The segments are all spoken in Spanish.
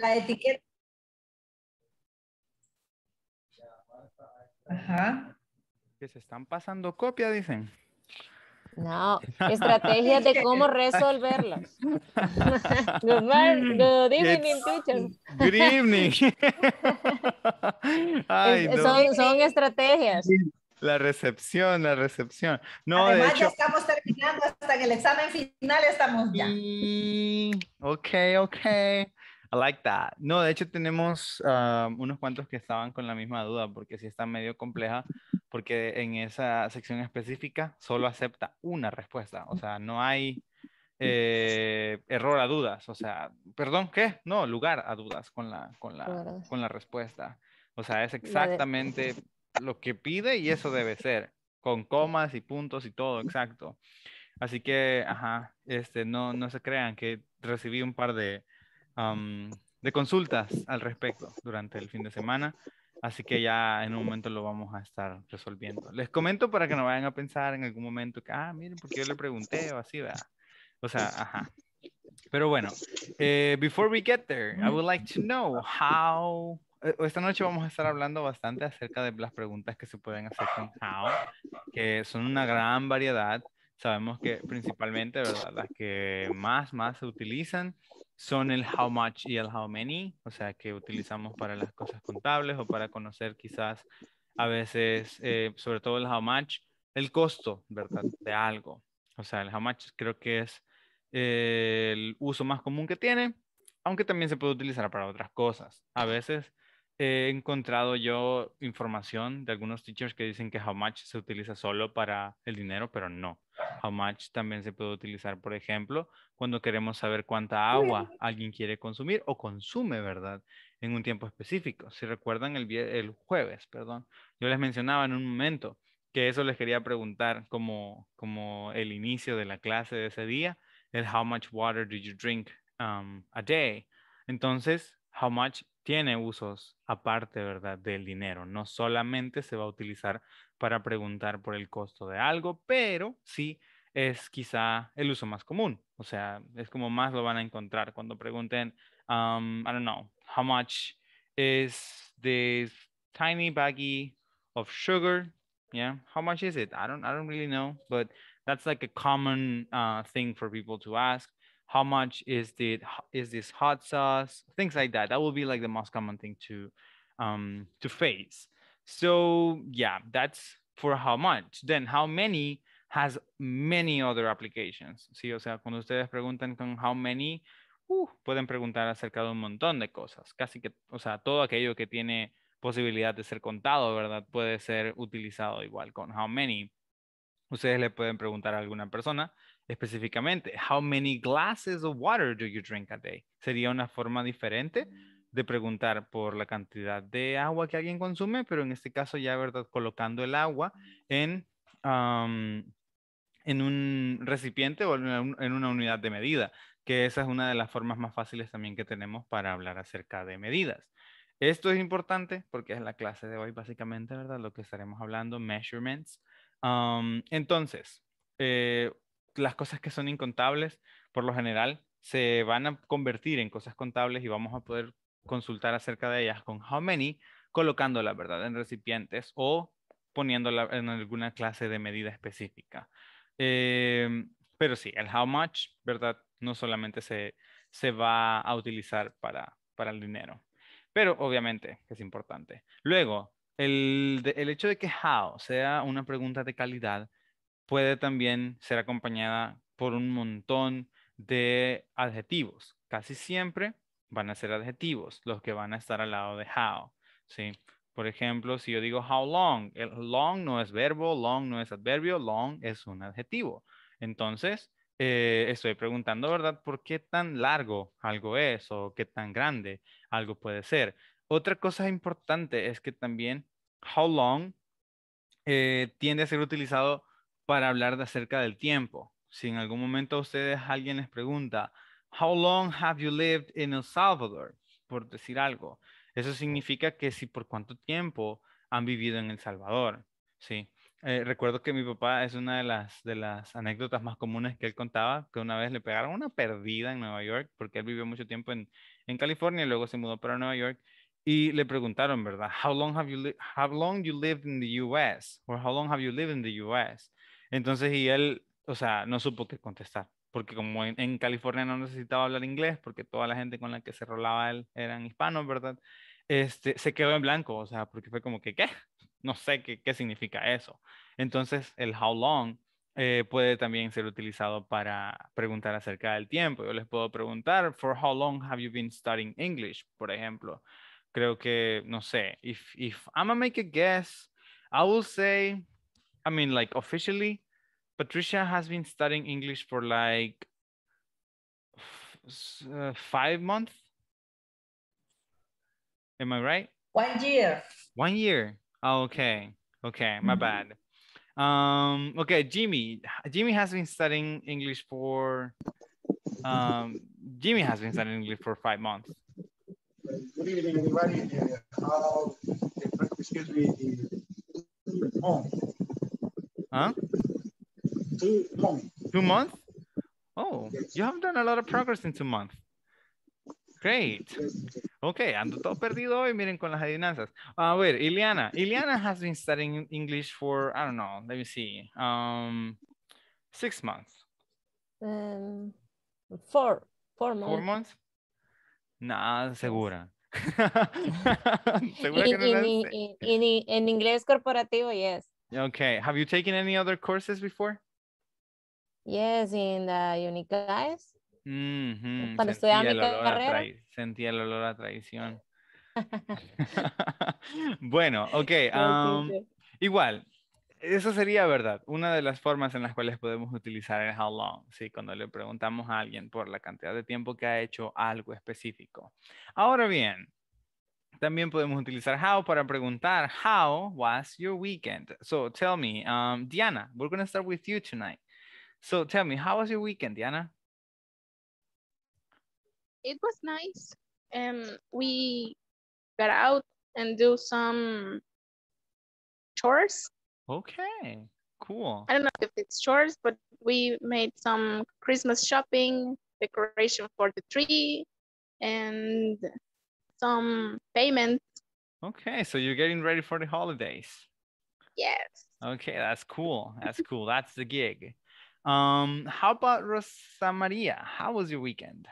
La etiqueta. Ajá. Que se están pasando copia, dicen. No, estrategias de cómo resolverlas. good, evening, teacher. Good evening. son, estrategias. La recepción, la recepción. No, de hecho... estamos terminando hasta que el examen final estamos ya. ok, ok. I like that. No, de hecho tenemos ah, unos cuantos que estaban con la misma duda porque sí está medio compleja porque en esa sección específica solo acepta una respuesta, o sea, no hay eh, error a dudas, o sea, perdón, ¿qué? No, lugar a dudas con la, con la, respuesta. O sea, es exactamente lo que pide y eso debe ser, con comas y puntos y todo, exacto. Así que, ajá, este, no, no se crean que recibí un par de, de consultas al respecto durante el fin de semana. Así que ya en un momento lo vamos a estar resolviendo. Les comento para que no vayan a pensar en algún momento que, ah, miren, porque yo le pregunté o así, ¿verdad? O sea, ajá. Pero bueno, eh, before we get there, I would like to know how eh, esta noche vamos a estar hablando bastante acerca de las preguntas que se pueden hacer con How, que son una gran variedad. Sabemos que principalmente, ¿verdad? Las que más, más se utilizan son el how much y el how many, o sea, que utilizamos para las cosas contables o para conocer quizás a veces, eh, sobre todo el how much, el costo, ¿verdad? De algo. O sea, el how much creo que es eh, el uso más común que tiene, aunque también se puede utilizar para otras cosas. A veces he encontrado yo información de algunos teachers que dicen que how much se utiliza solo para el dinero, pero no. How much también se puede utilizar, por ejemplo, cuando queremos saber cuánta agua alguien quiere consumir o consume, ¿verdad? En un tiempo específico. Si recuerdan el, el jueves, perdón, yo les mencionaba en un momento que eso les quería preguntar como, como el inicio de la clase de ese día, el how much water did you drink um, a day. Entonces, how much tiene usos aparte, ¿verdad?, del dinero. No solamente se va a utilizar para preguntar por el costo de algo, pero sí es quizá el uso más común. O sea, es como más lo van a encontrar cuando pregunten, um, I don't know, how much is this tiny baggie of sugar? Yeah, how much is it? I don't, I don't really know, but that's like a common uh, thing for people to ask how much is the is this hot sauce things like that that will be like the most common thing um, to face so yeah that's for how much then how many has many other applications sí o sea cuando ustedes preguntan con how many uh, pueden preguntar acerca de un montón de cosas casi que o sea todo aquello que tiene posibilidad de ser contado verdad puede ser utilizado igual con how many ustedes le pueden preguntar a alguna persona específicamente, how many glasses of water do you drink a day? Sería una forma diferente de preguntar por la cantidad de agua que alguien consume, pero en este caso ya, ¿verdad? Colocando el agua en, en un recipiente o en una, unidad de medida, que esa es una de las formas más fáciles también que tenemos para hablar acerca de medidas. Esto es importante porque es la clase de hoy básicamente, ¿verdad? Lo que estaremos hablando, measurements. entonces, eh, las cosas que son incontables, por lo general, se van a convertir en cosas contables y vamos a poder consultar acerca de ellas con how many, colocándolas, ¿verdad?, en recipientes o poniéndola en alguna clase de medida específica. Eh, pero sí, el how much, ¿verdad?, no solamente se, va a utilizar para, el dinero, pero obviamente es importante. Luego, el hecho de que how sea una pregunta de calidad puede también ser acompañada por un montón de adjetivos. Casi siempre van a ser adjetivos los que van a estar al lado de how. ¿sí? Por ejemplo, si yo digo how long, el long no es verbo, long no es adverbio, long es un adjetivo. Entonces, eh, estoy preguntando, ¿verdad? ¿Por qué tan largo algo es o qué tan grande algo puede ser? Otra cosa importante es que también how long eh, tiende a ser utilizado para hablar de acerca del tiempo. Si en algún momento ustedes alguien les pregunta, How long have you lived in El Salvador? Por decir algo. Eso significa que si por cuánto tiempo han vivido en El Salvador. Sí. Eh, recuerdo que mi papá es una de las, de las anécdotas más comunes que él contaba, que una vez le pegaron una perdida en Nueva York, porque él vivió mucho tiempo en, California y luego se mudó para Nueva York. Y le preguntaron, ¿verdad? How long have you, long you lived in the US? Or how long have you lived in the US? Entonces, y él, o sea, no supo qué contestar, porque como en, California no necesitaba hablar inglés, porque toda la gente con la que se rolaba él eran hispanos, ¿verdad? Este, se quedó en blanco, o sea, porque fue como que, ¿qué? No sé qué, qué significa eso. Entonces, el how long eh, puede también ser utilizado para preguntar acerca del tiempo. Yo les puedo preguntar, for how long have you been studying English, por ejemplo. Creo que, no sé, if, if I'm gonna make a guess, I will say I mean, like officially, Patricia has been studying English for like f- uh, five months. Am I right? One year. One year. Oh, okay. Okay. My mm-hmm. bad. Um, okay, Jimmy. Jimmy has been studying English for. Um, Jimmy has been studying English for five months. Good evening, everybody. Uh, how the Huh? ¿Ah? Two months. Two months? Oh, you have done a lot of progress in two months. Great. Okay, ando todo perdido hoy, miren con las adivinanzas. A ver, Ileana. Ileana has been studying English for, I don't know, let me see, um, six months. Um, four, four months. Four months? No, segura. en, inglés corporativo, yes. Okay. Have you taken any other courses before? Yes, in the el olor a traición. bueno, ok. Um, igual, eso sería verdad. Una de las formas en las cuales podemos utilizar el how long, ¿sí? cuando le preguntamos a alguien por la cantidad de tiempo que ha hecho algo específico. Ahora bien, También podemos utilizar how para preguntar, how was your weekend? So tell me, um, Diana, we're going to start with you tonight. So tell me, how was your weekend, Diana? It was nice. Um, we got out and do some chores. Okay, cool. I don't know if it's chores, but we made some Christmas shopping, decoration for the tree, and some payment. Okay, so you're getting ready for the holidays. Yes. Okay, that's cool. That's cool. That's the gig. Um, how about Rosa Maria? How was your weekend?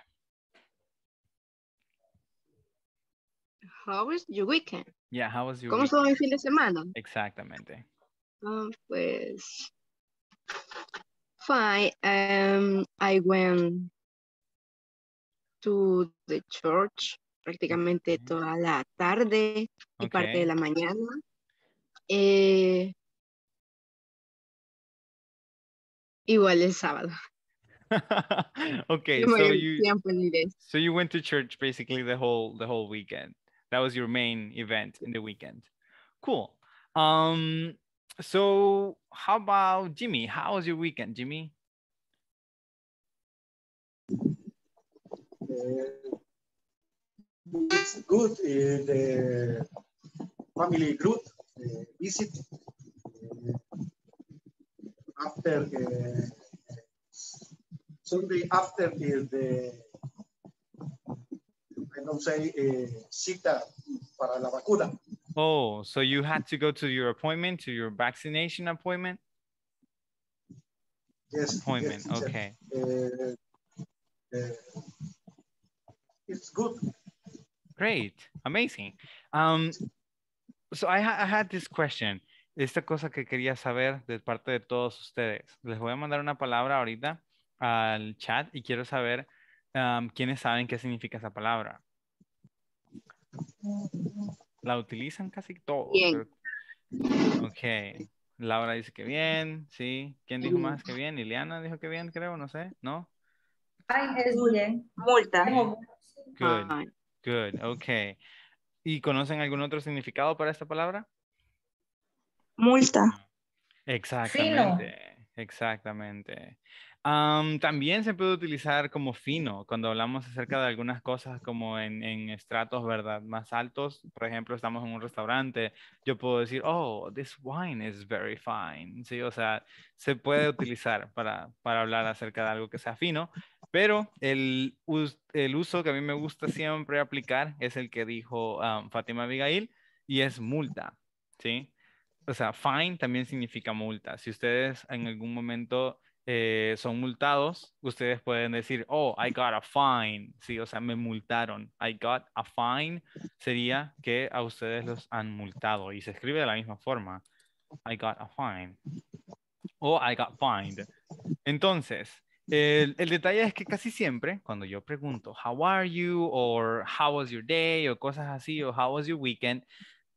How was your weekend? Yeah, how was your ¿Cómo estuvo mi fin de semana? Exactamente. Um, pues, fine. Um, I went to the church prácticamente okay. toda la tarde y parte de la mañana. Eh, igual el sábado. okay, so you, so you went to church basically the whole the whole weekend. That was your main event in the weekend. Cool. Um, so how about Jimmy? How was your weekend, Jimmy? Uh, it's good uh, the family group uh, visit uh, after Sunday after the I don't say uh, cita para la vacuna. Oh, so you had to go to your appointment, to your vaccination appointment? Yes. Appointment, yes, okay. Uh, uh, it's good Great, amazing. Um, so I, had this question, esta cosa que quería saber de parte de todos ustedes. Les voy a mandar una palabra ahorita al chat y quiero saber um, quiénes saben qué significa esa palabra. La utilizan casi todos. Ok. Laura dice que bien, sí. ¿Quién dijo más que bien? Ileana dijo que bien, creo, no sé, ¿no? Ay, es bien. Multa. Good. Good, okay. ¿Y conocen algún otro significado para esta palabra? Multa. Exactamente, fino. exactamente. también se puede utilizar como fino cuando hablamos acerca de algunas cosas como en, en, estratos, ¿verdad? Más altos. Por ejemplo, estamos en un restaurante. Yo puedo decir, oh, this wine is very fine. Sí, o sea, se puede utilizar para, para hablar acerca de algo que sea fino. Pero el, uso que a mí me gusta siempre aplicar es el que dijo ah, Fátima Abigail y es multa, ¿sí? O sea, fine también significa multa. Si ustedes en algún momento eh, son multados, ustedes pueden decir, oh, I got a fine, ¿sí? O sea, me multaron. I got a fine sería que a ustedes los han multado y se escribe de la misma forma. I got a fine. O I got fined. Entonces, el, detalle es que casi siempre cuando yo pregunto how are you or how was your day o cosas así o how was your weekend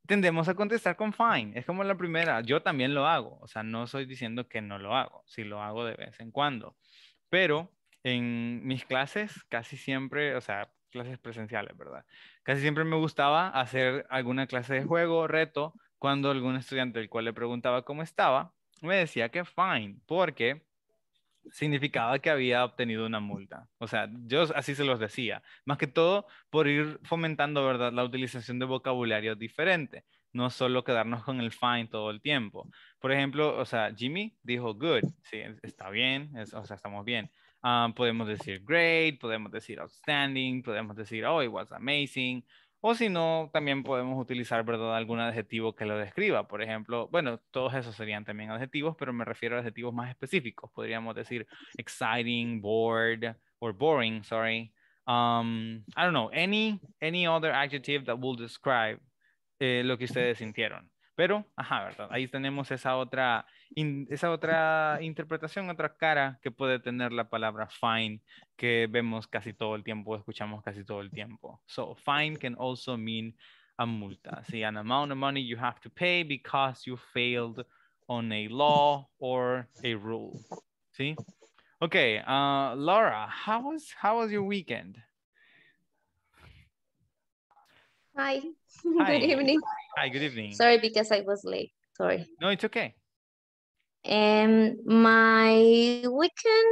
tendemos a contestar con fine. Es como la primera, yo también lo hago, o sea, no estoy diciendo que no lo hago, Si lo hago de vez en cuando, pero en mis clases casi siempre, o sea, clases presenciales, ¿verdad? Casi siempre me gustaba hacer alguna clase de juego, reto, cuando algún estudiante al cual le preguntaba cómo estaba, me decía que fine, porque significaba que había obtenido una multa. O sea, yo así se los decía. Más que todo por ir fomentando, ¿verdad?, la utilización de vocabulario diferente. No solo quedarnos con el fine todo el tiempo. Por ejemplo, o sea, Jimmy dijo good. Sí, está bien. o sea, estamos bien. Ah, podemos decir great, podemos decir outstanding, podemos decir, oh, it was amazing. O si no, también podemos utilizar, ¿verdad?, algún adjetivo que lo describa. Por ejemplo, bueno, todos esos serían también adjetivos, pero me refiero a adjetivos más específicos. Podríamos decir exciting, bored, or boring, sorry. Um, I don't know, any, any other adjective that will describe eh, lo que ustedes sintieron. Pero, ajá, Ahí tenemos esa otra, interpretación, otra cara que puede tener la palabra fine, que vemos casi todo el tiempo, escuchamos casi todo el tiempo. So, fine can also mean a multa. an amount of money you have to pay because you failed on a law or a rule. ¿Sí? Okay, ah, Laura, how was how was your weekend? Hi. Hi. good evening. Hi, good evening. Sorry, because I was late. Sorry. No, it's okay. And um, my weekend,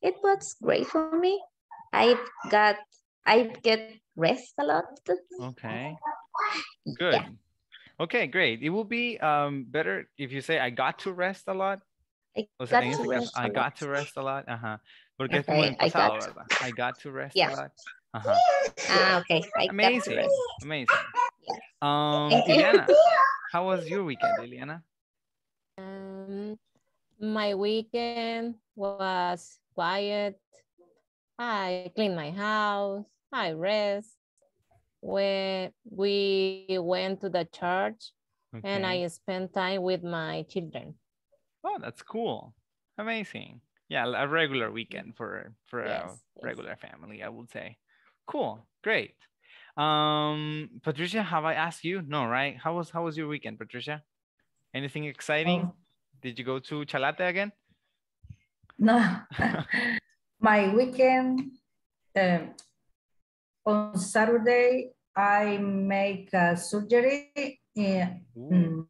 it was great for me. I got, I get rest a lot. Okay. Good. Yeah. Okay, great. It will be um, better if you say, I got to rest a lot. sea, to rest I got to rest a lot. Uh huh. okay, I got To. I got to rest yeah. a lot. Uh-huh. Ah, okay. I Amazing. Amazing. Um, Liliana, how was your weekend, Liliana? Um, my weekend was quiet. I cleaned my house. I rest. When we went to the church okay. and I spent time with my children. Oh, that's cool. Amazing. Yeah, a regular weekend for, for yes, a yes. regular family, I would say. Cool. Great. Um, Patricia, have I asked you? No, right? How was how was your weekend, Patricia? Anything exciting? Oh. Did you go to Chalate again? No. My weekend um, on Saturday I make a surgery in, eh, mm,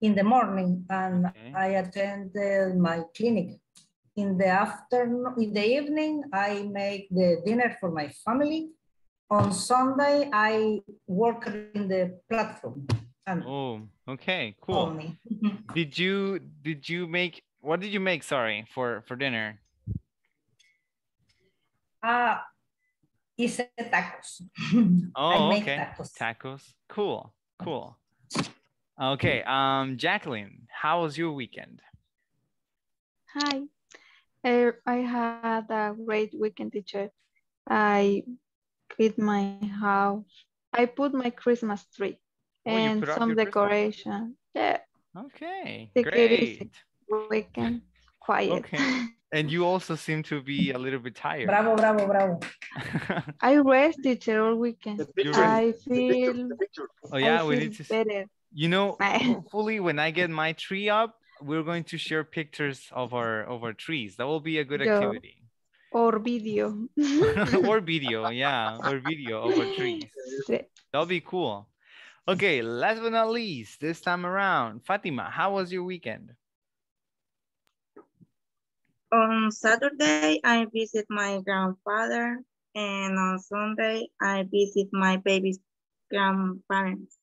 in the morning and okay. I attended my clinic in the afternoon, in the evening, I make the dinner for my family. On Sunday, I work in the platform. And oh, okay, cool. did you did you make what did you make? Sorry for for dinner. Uh ah, it's tacos. Oh, okay. Tacos. tacos. Cool. Cool. Okay. Um, Jacqueline, how was your weekend? Hi. I, had a great weekend, teacher. I did my house. I put my Christmas tree oh, and some decoration. Yeah. Okay. The great. Weekend quiet. Okay. And you also seem to be a little bit tired. Bravo, bravo, bravo. I rest teacher all weekend. I feel. Oh yeah, I we need to. Better. You know, hopefully when I get my tree up, we're going to share pictures of our of our trees. That will be a good activity. Or video. or video, yeah. Or video of our trees. That'll be cool. Okay, last but not least, this time around, Fatima, how was your weekend? On Saturday, I visit my grandfather, and on Sunday, I visit my baby's grandparents.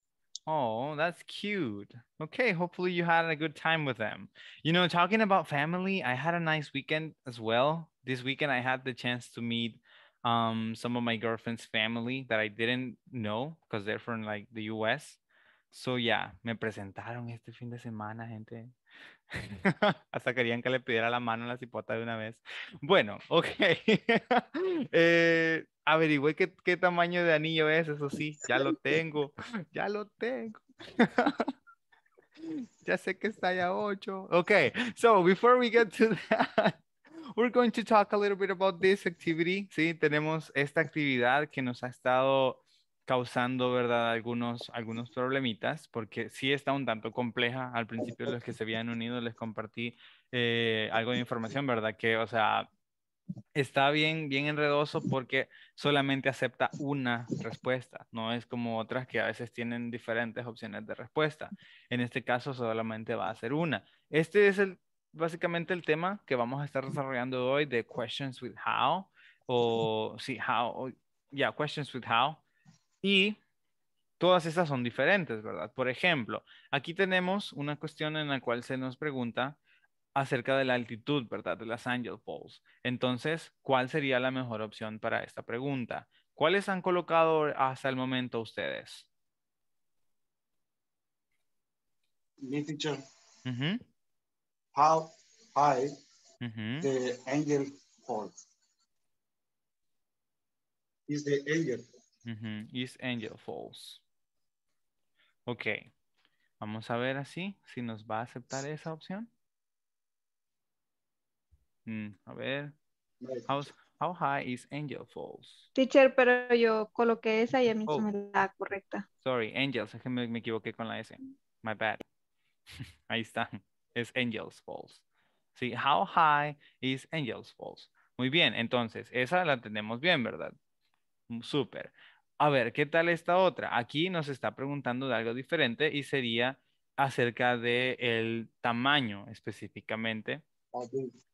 Oh, that's cute. Okay, hopefully you had a good time with them. You know, talking about family, I had a nice weekend as well. This weekend I had the chance to meet um some of my girlfriend's family that I didn't know because they're from like the US. So yeah, me presentaron este fin de semana, gente. Hasta querían que le pidiera la mano a la cipota de una vez. Bueno, ok. eh, Averigüe qué, qué tamaño de anillo es, eso sí, ya lo tengo, ya lo tengo. ya sé que está ya 8. Ok, so before we get to that, we're going to talk a little bit about this activity. Sí, tenemos esta actividad que nos ha estado causando, ¿verdad? Algunos, algunos problemitas, porque sí está un tanto compleja. Al principio los que se habían unido les compartí eh, algo de información, ¿verdad? Que, o sea, está bien, bien enredoso porque solamente acepta una respuesta, no es como otras que a veces tienen diferentes opciones de respuesta. En este caso solamente va a ser una. Este es el, básicamente el tema que vamos a estar desarrollando hoy de Questions with How, o sí, How, ya Questions with How. Y todas estas son diferentes, ¿verdad? Por ejemplo, aquí tenemos una cuestión en la cual se nos pregunta, acerca de la altitud, ¿verdad? De las Angel Falls. Entonces, ¿cuál sería la mejor opción para esta pregunta? ¿Cuáles han colocado hasta el momento ustedes? Mi teacher, how high the angel falls? Is the angel? Falls. Is angel falls? Ok. Vamos a ver así si nos va a aceptar esa opción. Mm, a ver. How, high is Angel Falls? Teacher, pero yo coloqué esa y a mí se oh. me da correcta. Sorry, Angels. Es que me, equivoqué con la S. My bad. Ahí está. Es Angels Falls. Sí, how high is Angels Falls? Muy bien, entonces, esa la tenemos bien, ¿verdad? Mm, súper. A ver, ¿qué tal esta otra? Aquí nos está preguntando de algo diferente y sería acerca del el tamaño específicamente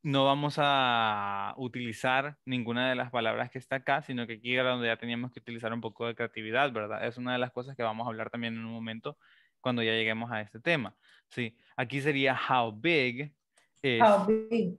no vamos a utilizar ninguna de las palabras que está acá, sino que aquí era donde ya teníamos que utilizar un poco de creatividad, ¿verdad? Es una de las cosas que vamos a hablar también en un momento cuando ya lleguemos a este tema. Sí, aquí sería how big is how big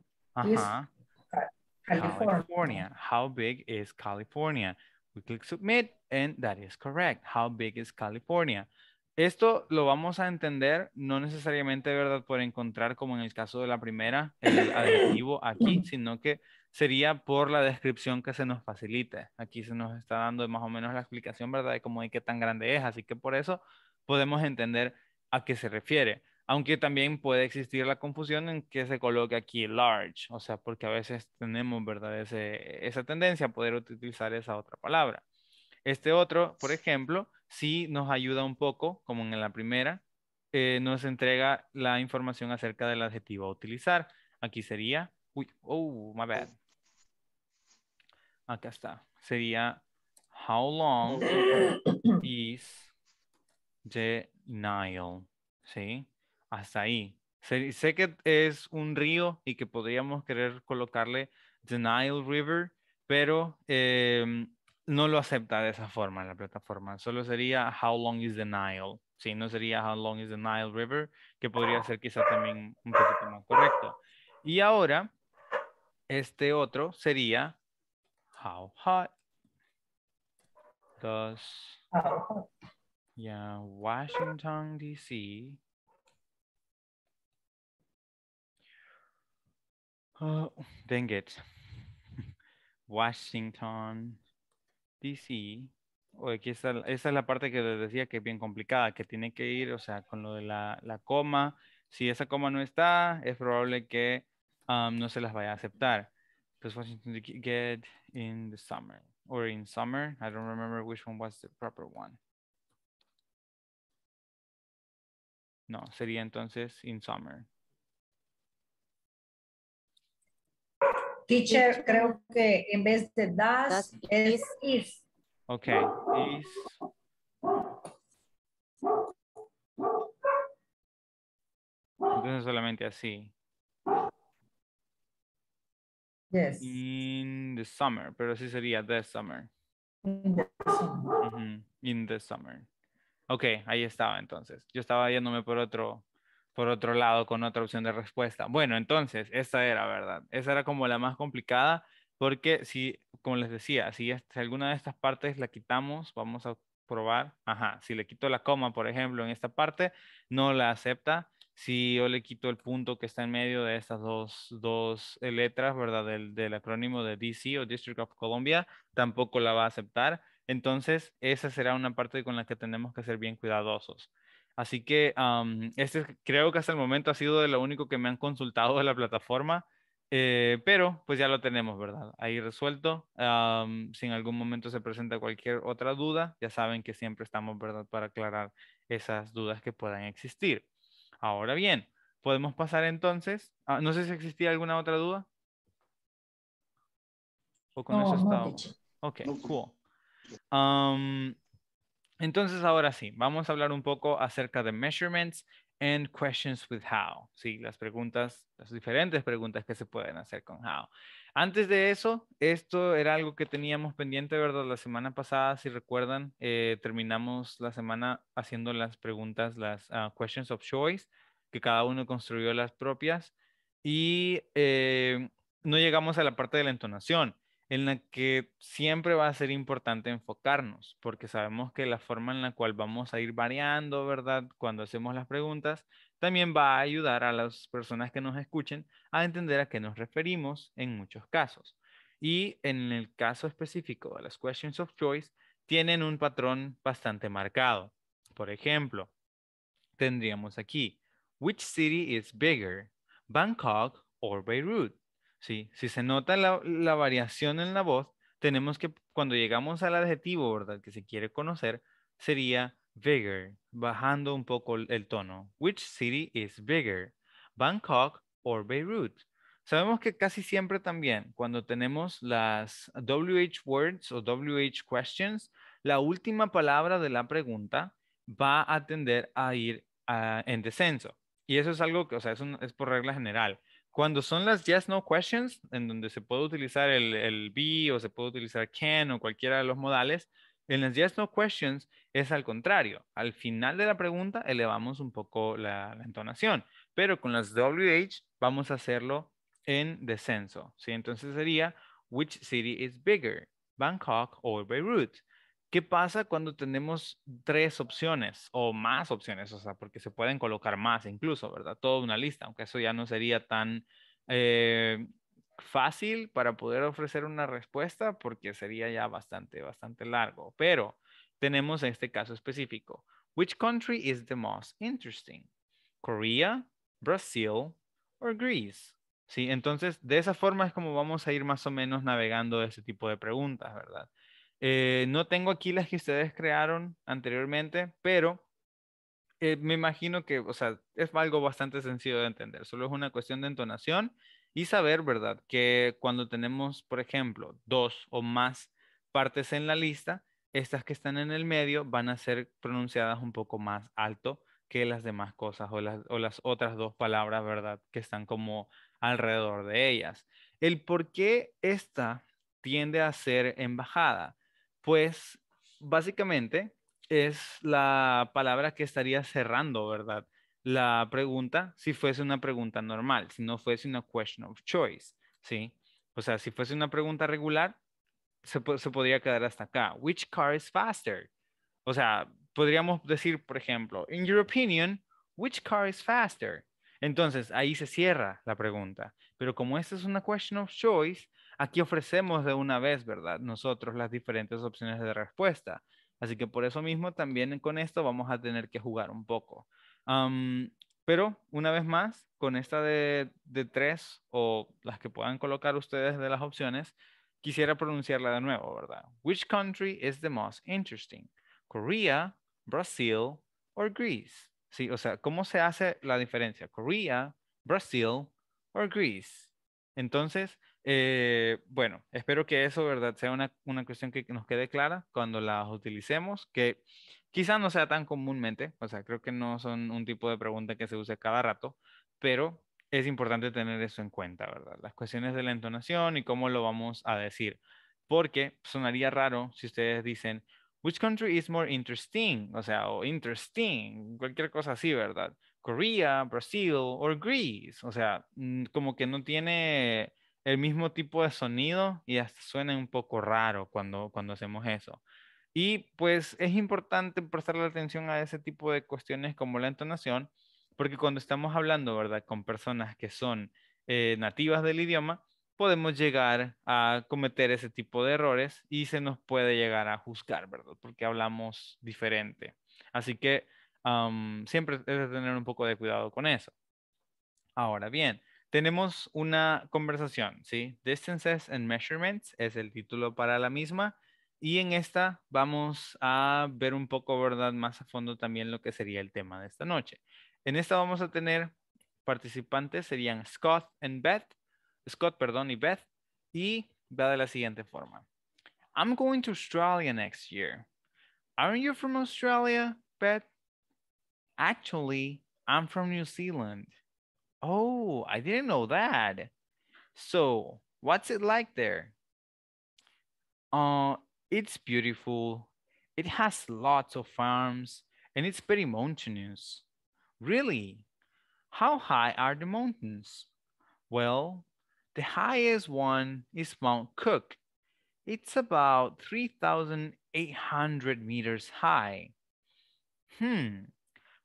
California. California. How big is California? We click submit and that is correct. How big is California? Esto lo vamos a entender no necesariamente, ¿verdad?, por encontrar, como en el caso de la primera, el adjetivo aquí, sino que sería por la descripción que se nos facilite. Aquí se nos está dando más o menos la explicación, ¿verdad?, de cómo y que tan grande es, así que por eso podemos entender a qué se refiere. Aunque también puede existir la confusión en que se coloque aquí large, o sea, porque a veces tenemos, ¿verdad?, esa tendencia a poder utilizar esa otra palabra. Este otro, por ejemplo, sí nos ayuda un poco, como en la primera, eh, nos entrega la información acerca del adjetivo a utilizar. Aquí sería, uy, oh, my bad. Acá está. Sería, how long is the Nile? ¿Sí? Hasta ahí. Sé que es un río y que podríamos querer colocarle the Nile River, pero em, no lo acepta de esa forma la plataforma. Solo sería How Long is the Nile. Sí, no sería How Long is the Nile River, que podría ser quizá también un poquito más correcto. Y ahora, este otro sería How hot does yeah, Washington, D.C. Oh, dang it. Washington. DC, o aquí está, esa es la parte que les decía que es bien complicada, que tiene que ir, o sea, con lo de la, la coma. Si esa coma no está, es probable que um, no se las vaya a aceptar. Because pues, Washington get in the summer, or in summer, I don't remember which one was the proper one. No, sería entonces in summer. Teacher, creo que en vez de das, es is. Ok, is. Entonces solamente así. Yes. In the summer, pero sí sería the summer. In the summer. In the summer. Ok, ahí estaba entonces. Yo estaba yéndome por otro, por otro lado con otra opción de respuesta. Bueno, entonces, esa era, ¿verdad? Esa era como la más complicada porque si, como les decía, si, alguna de estas partes la quitamos, vamos a probar, ajá, si le quito la coma, por ejemplo, en esta parte, no la acepta. Si yo le quito el punto que está en medio de estas dos, eh, letras, ¿verdad? del acrónimo de DC o District of Columbia, tampoco la va a aceptar. Entonces, esa será una parte con la que tenemos que ser bien cuidadosos. Así que este creo que hasta el momento ha sido de lo único que me han consultado de la plataforma, eh, pero pues ya lo tenemos, ¿verdad? Ahí resuelto. si en algún momento se presenta cualquier otra duda, ya saben que siempre estamos, ¿verdad?, para aclarar esas dudas que puedan existir. Ahora bien, podemos pasar entonces. Ah, no sé si existía alguna otra duda. ¿O con Ok, pues. cool. Entonces, ahora sí, vamos a hablar un poco acerca de measurements and questions with how. Sí, las preguntas, las diferentes preguntas que se pueden hacer con how. Antes de eso, esto era algo que teníamos pendiente, ¿verdad? La semana pasada, si recuerdan, eh, terminamos la semana haciendo las preguntas, las ah, questions of choice, que cada uno construyó las propias y eh, no llegamos a la parte de la entonación en la que siempre va a ser importante enfocarnos, porque sabemos que la forma en la cual vamos a ir variando, ¿verdad? Cuando hacemos las preguntas, también va a ayudar a las personas que nos escuchen a entender a qué nos referimos en muchos casos. Y en el caso específico de las questions of choice, tienen un patrón bastante marcado. Por ejemplo, tendríamos aquí, which city is bigger, Bangkok or Beirut? ¿sí? Si se nota la, variación en la voz, tenemos que, cuando llegamos al adjetivo, ¿verdad? Que se quiere conocer, sería bigger, bajando un poco el, tono. Which city is bigger? Bangkok or Beirut? Sabemos que casi siempre también, cuando tenemos las WH words o WH questions, la última palabra de la pregunta va a tender a ir ah, en descenso. Y eso es algo que, o sea, es por regla general. Cuando son las yes, no questions, en donde se puede utilizar el, be o se puede utilizar can o cualquiera de los modales, en las yes, no questions es al contrario. Al final de la pregunta elevamos un poco la, entonación, pero con las WH vamos a hacerlo en descenso. ¿sí? Entonces sería, which city is bigger, Bangkok or Beirut? ¿Qué pasa cuando tenemos tres opciones o más opciones? O sea, porque se pueden colocar más incluso, ¿verdad? Toda una lista, aunque eso ya no sería tan eh, fácil para poder ofrecer una respuesta porque sería ya bastante, bastante largo. Pero tenemos este caso específico. Which country is the most interesting? Korea, Brasil or Greece? Sí, entonces de esa forma es como vamos a ir más o menos navegando ese tipo de preguntas, ¿verdad? Eh, no tengo aquí las que ustedes crearon anteriormente, pero eh, me imagino que, es algo bastante sencillo de entender. Solo es una cuestión de entonación y saber, ¿verdad? Que cuando tenemos, por ejemplo, dos o más partes en la lista, estas que están en el medio van a ser pronunciadas un poco más alto que las demás cosas o las, o las otras dos palabras, ¿verdad? Que están como alrededor de ellas. El por qué esta tiende a ser embajada pues básicamente es la palabra que estaría cerrando, ¿verdad? La pregunta, si fuese una pregunta normal, si no fuese una question of choice, ¿sí? O sea, si fuese una pregunta regular, se, podría quedar hasta acá. Which car is faster? O sea, podríamos decir, por ejemplo, in your opinion, which car is faster? Entonces, ahí se cierra la pregunta. Pero como esta es una question of choice, Aquí ofrecemos de una vez, ¿verdad? Nosotros las diferentes opciones de respuesta. Así que por eso mismo también con esto vamos a tener que jugar un poco. pero una vez más, con esta de, tres o las que puedan colocar ustedes de las opciones, quisiera pronunciarla de nuevo, ¿verdad? Which country is the most interesting? Korea, Brazil o Greece? Sí, o sea, ¿cómo se hace la diferencia? Korea, Brazil o Greece. Entonces, eh, bueno, espero que eso, ¿verdad? Sea una, cuestión que nos quede clara cuando las utilicemos, que quizás no sea tan comúnmente, o sea, creo que no son un tipo de pregunta que se use cada rato, pero es importante tener eso en cuenta, ¿verdad? Las cuestiones de la entonación y cómo lo vamos a decir, porque sonaría raro si ustedes dicen, which country is more interesting, o sea, o interesting, cualquier cosa así, ¿verdad? ¿Corea, Brasil, or Greece, o sea, mm, como que no tiene el mismo tipo de sonido y hasta suena un poco raro cuando, hacemos eso. Y pues es importante prestarle atención a ese tipo de cuestiones como la entonación, porque cuando estamos hablando, ¿verdad?, con personas que son eh, nativas del idioma, podemos llegar a cometer ese tipo de errores y se nos puede llegar a juzgar, ¿verdad? Porque hablamos diferente. Así que siempre es de tener un poco de cuidado con eso. Ahora bien, tenemos una conversación, ¿sí? Distances and Measurements es el título para la misma. Y en esta vamos a ver un poco, ¿verdad? Más a fondo también lo que sería el tema de esta noche. En esta vamos a tener participantes, serían Scott and Beth, Scott, perdón, y Beth. Y va de la siguiente forma. I'm going to Australia next year. Aren't you from Australia, Beth? Actually, I'm from New Zealand. Oh, I didn't know that. So what's it like there? Uh, it's beautiful. It has lots of farms and it's very mountainous. Really? How high are the mountains? Well, the highest one is Mount Cook. It's about 3,800 meters high. Hmm,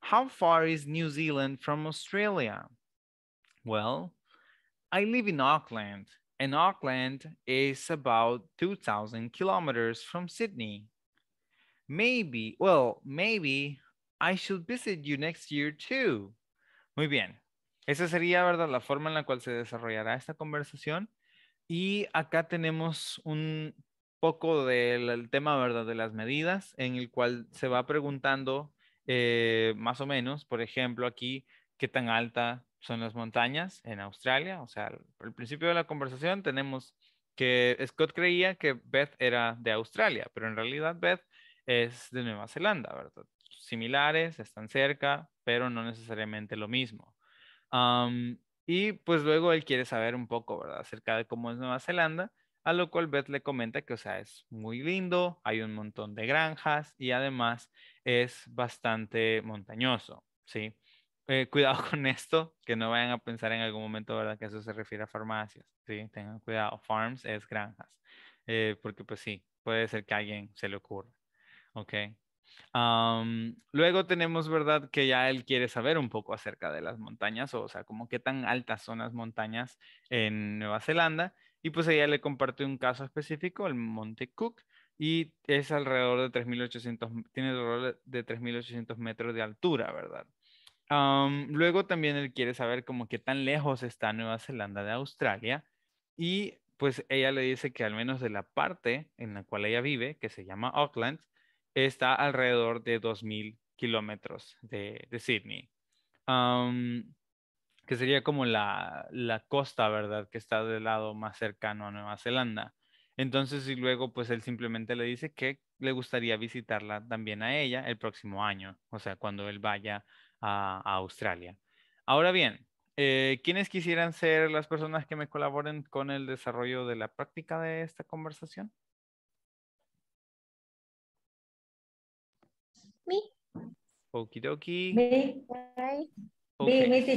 how far is New Zealand from Australia? Well, I live in Auckland, and Auckland is about 2,000 kilometers from Sydney. Maybe, well, maybe I should visit you next year too. Muy bien. Esa sería, ¿verdad?, la forma en la cual se desarrollará esta conversación. Y acá tenemos un poco del tema, ¿verdad?, de las medidas, en el cual se va preguntando eh, más o menos, por ejemplo, aquí, qué tan alta son las montañas en Australia. O sea, al principio de la conversación tenemos que Scott creía que Beth era de Australia, pero en realidad Beth es de Nueva Zelanda, ¿verdad? Similares, están cerca, pero no necesariamente lo mismo. y pues luego él quiere saber un poco, ¿verdad?, acerca de cómo es Nueva Zelanda, a lo cual Beth le comenta que, o sea, es muy lindo, hay un montón de granjas y además es bastante montañoso, ¿sí? Eh, cuidado con esto, que no vayan a pensar en algún momento, ¿verdad? Que eso se refiere a farmacias, ¿sí? Tengan cuidado, farms es granjas, eh, porque pues sí, puede ser que a alguien se le ocurra, ¿ok? luego tenemos, ¿verdad? Que ya él quiere saber un poco acerca de las montañas, o, sea, como qué tan altas son las montañas en Nueva Zelanda. Y pues ella le compartió un caso específico, el Monte Cook, y es alrededor de 3.800, tiene alrededor de 3.800 metros de altura, ¿verdad? luego también él quiere saber como qué tan lejos está Nueva Zelanda de Australia y pues ella le dice que al menos de la parte en la cual ella vive, que se llama Auckland, está alrededor de 2.000 kilómetros de, de Sydney, que sería como la, la costa, ¿verdad? Que está del lado más cercano a Nueva Zelanda. Entonces, y luego, pues él simplemente le dice que le gustaría visitarla también a ella el próximo año, o sea, cuando él vaya a, Australia. Ahora bien, eh, ¿quiénes quisieran ser las personas que me colaboren con el desarrollo de la práctica de esta conversación? Me. Okie Me.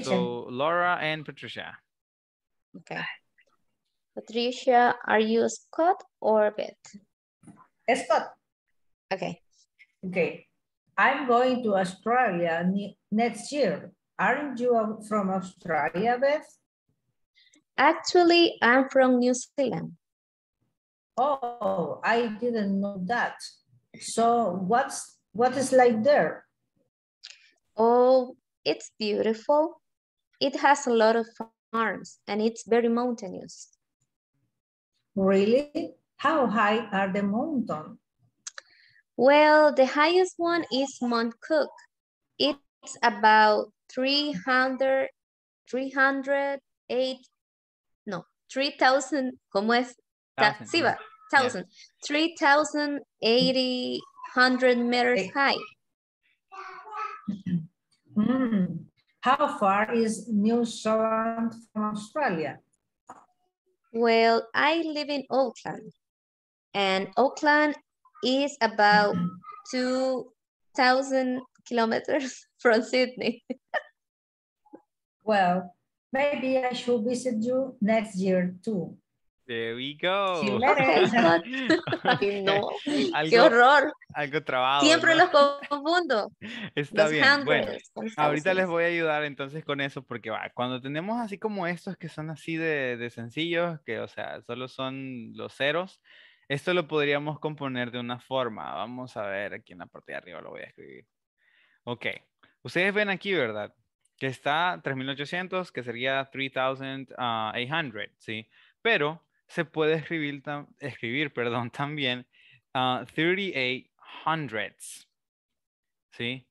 so Laura and Patricia. Okay. Patricia, are you Scott or Beth? Scott. Okay. Okay. I'm going to Australia next year. Aren't you from Australia, Beth? Actually, I'm from New Zealand. Oh, I didn't know that. So what's what is like there? Oh, it's beautiful. It has a lot of farms and it's very mountainous. Really? How high are the mountains? Well, the highest one is Mount Cook. It's about 300, 308, no, 3,000, ¿cómo es? Thousand. Sí, 1,000. Yeah. 3,800 meters Eight. high. Mm. How far is New Zealand from Australia? Well, I live in Auckland, and Auckland is about 2,000 kilometers from Sydney. well, maybe I should visit you next year too. There we go. algo, Qué horror. Algo trabado. Siempre los confundo. Está bien. bueno, ahorita les voy a ayudar entonces con eso, porque va, cuando tenemos así como estos que son así de, de sencillos, que o sea, solo son los ceros, esto lo podríamos componer de una forma. Vamos a ver, aquí en la parte de arriba lo voy a escribir. Ok, ustedes ven aquí, ¿verdad? Que está 3800, que sería 3800, ah, ¿sí? Pero se puede escribir, escribir perdón, también 3800 ah, ¿sí?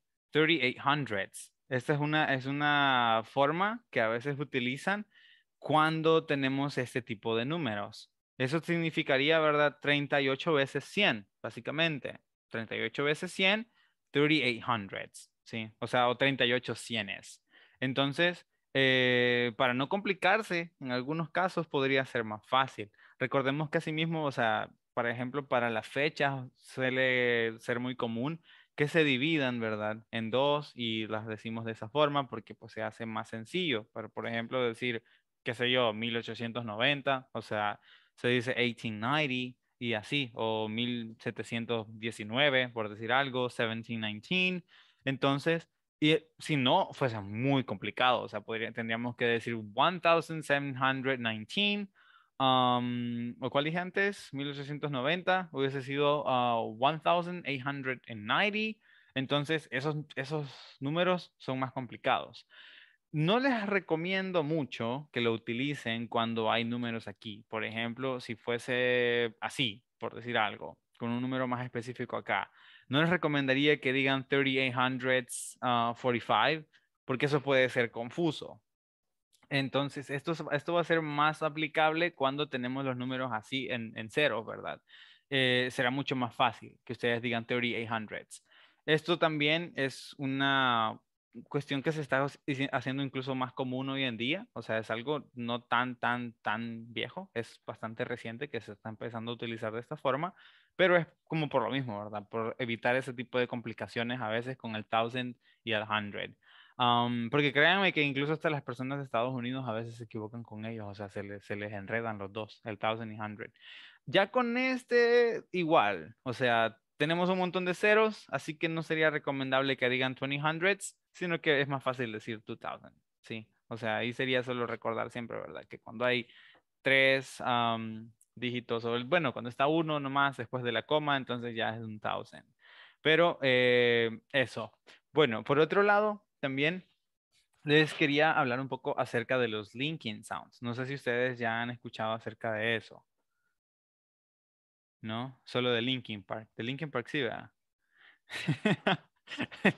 Esta es una, es una forma que a veces utilizan cuando tenemos este tipo de números. Eso significaría, ¿verdad? 38 veces 100, básicamente. 38 veces 100, 3800, hundreds, ¿sí? O sea, o 38 cienes. Entonces, eh, para no complicarse, en algunos casos podría ser más fácil. Recordemos que mismo, o sea, por ejemplo, para las fechas suele ser muy común que se dividan, ¿verdad? En dos y las decimos de esa forma porque pues se hace más sencillo. Pero, por ejemplo, decir, qué sé yo, 1890, o sea, se dice 1890 y así, o 1719, por decir algo, 1719. Entonces, si no, fuese muy complicado. O sea, tendríamos que decir 1719. Um, ¿O cuál dije antes? 1890. Hubiese sido 1890. Ah, Entonces, esos, esos números son más complicados no les recomiendo mucho que lo utilicen cuando hay números aquí. Por ejemplo, si fuese así, por decir algo, con un número más específico acá, no les recomendaría que digan 45 ah, porque eso puede ser confuso. Entonces, esto, esto va a ser más aplicable cuando tenemos los números así en, cero, ¿verdad? Eh, será mucho más fácil que ustedes digan 3800. Esto también es una cuestión que se está haciendo incluso más común hoy en día, o sea, es algo no tan, tan, tan viejo, es bastante reciente que se está empezando a utilizar de esta forma, pero es como por lo mismo, ¿verdad? Por evitar ese tipo de complicaciones a veces con el 1000 y el 100. porque créanme que incluso hasta las personas de Estados Unidos a veces se equivocan con ellos, o sea, se, se les enredan los dos, el 1000 y 100. Ya con este, igual, o sea, tenemos un montón de ceros, así que no sería recomendable que digan twenty hundreds, sino que es más fácil decir 2000, ¿sí? O sea, ahí sería solo recordar siempre, ¿verdad? Que cuando hay tres dígitos, o el, bueno, cuando está uno nomás después de la coma, entonces ya es un 1000. Pero eh, eso. Bueno, por otro lado, también les quería hablar un poco acerca de los linking sounds. No sé si ustedes ya han escuchado acerca de eso. ¿no? Solo de Linkin Park. De Linkin Park sí, ¿verdad?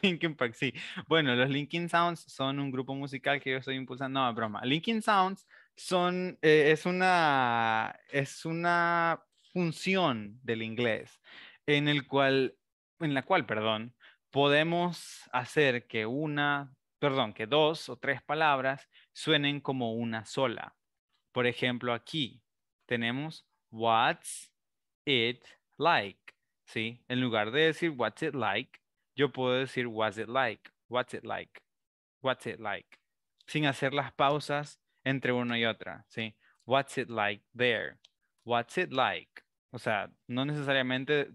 Linkin Park sí. Bueno, los Linkin Sounds son un grupo musical que yo estoy impulsando. No, broma. Linkin Sounds son, eh, es, una, es una función del inglés en, el cual, en la cual, perdón, podemos hacer que una, perdón, que dos o tres palabras suenen como una sola. Por ejemplo, aquí tenemos what's it like? ¿Sí? En lugar de decir what's it like, yo puedo decir what's it like, what's it like, what's it like, sin hacer las pausas entre una y otra, ¿sí? What's it like there? What's it like? O sea, no necesariamente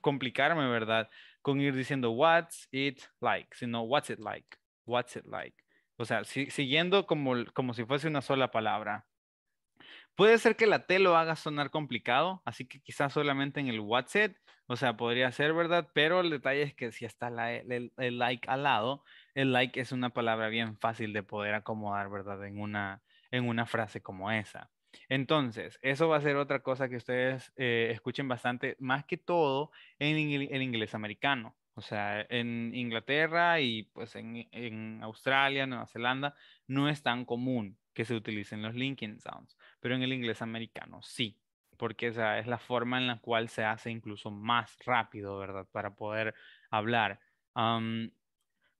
complicarme, ¿verdad? Con ir diciendo what's it like, sino what's it like, what's it like. O sea, siguiendo como, como si fuese una sola palabra. Puede ser que la T lo haga sonar complicado, así que quizás solamente en el WhatsApp, o sea, podría ser, ¿verdad? Pero el detalle es que si está e, el, like al lado, el like es una palabra bien fácil de poder acomodar, ¿verdad? En una, en una frase como esa. Entonces, eso va a ser otra cosa que ustedes eh, escuchen bastante, más que todo en, el inglés americano. O sea, en Inglaterra y pues en, en Australia, Nueva Zelanda, no es tan común que se utilicen los linking sounds pero en el inglés americano sí, porque esa es la forma en la cual se hace incluso más rápido, ¿verdad? Para poder hablar.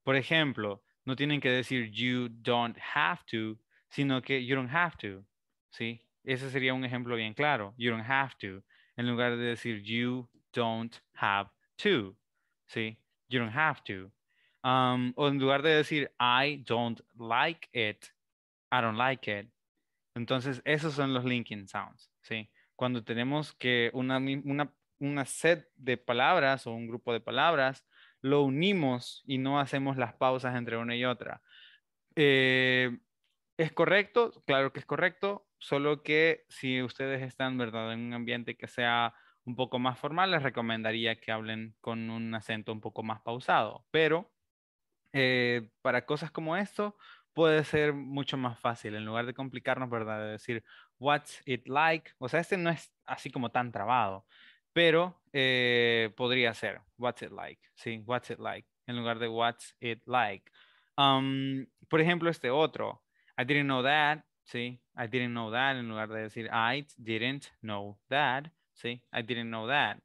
por ejemplo, no tienen que decir you don't have to, sino que you don't have to, ¿sí? Ese sería un ejemplo bien claro, you don't have to, en lugar de decir you don't have to, ¿sí? You don't have to. o en lugar de decir I don't like it, I don't like it, entonces, esos son los linking sounds, ¿sí? Cuando tenemos que una, una, set de palabras o un grupo de palabras, lo unimos y no hacemos las pausas entre una y otra. Eh, ¿Es correcto? Claro que es correcto, solo que si ustedes están ¿verdad? en un ambiente que sea un poco más formal, les recomendaría que hablen con un acento un poco más pausado. Pero eh, para cosas como esto, puede ser mucho más fácil en lugar de complicarnos, ¿verdad? De decir, what's it like? O sea, este no es así como tan trabado, pero eh, podría ser, what's it like? Sí, what's it like? En lugar de what's it like. Um, por ejemplo, este otro, I didn't know that, sí, I didn't know that, en lugar de decir, I didn't know that, sí, I didn't know that.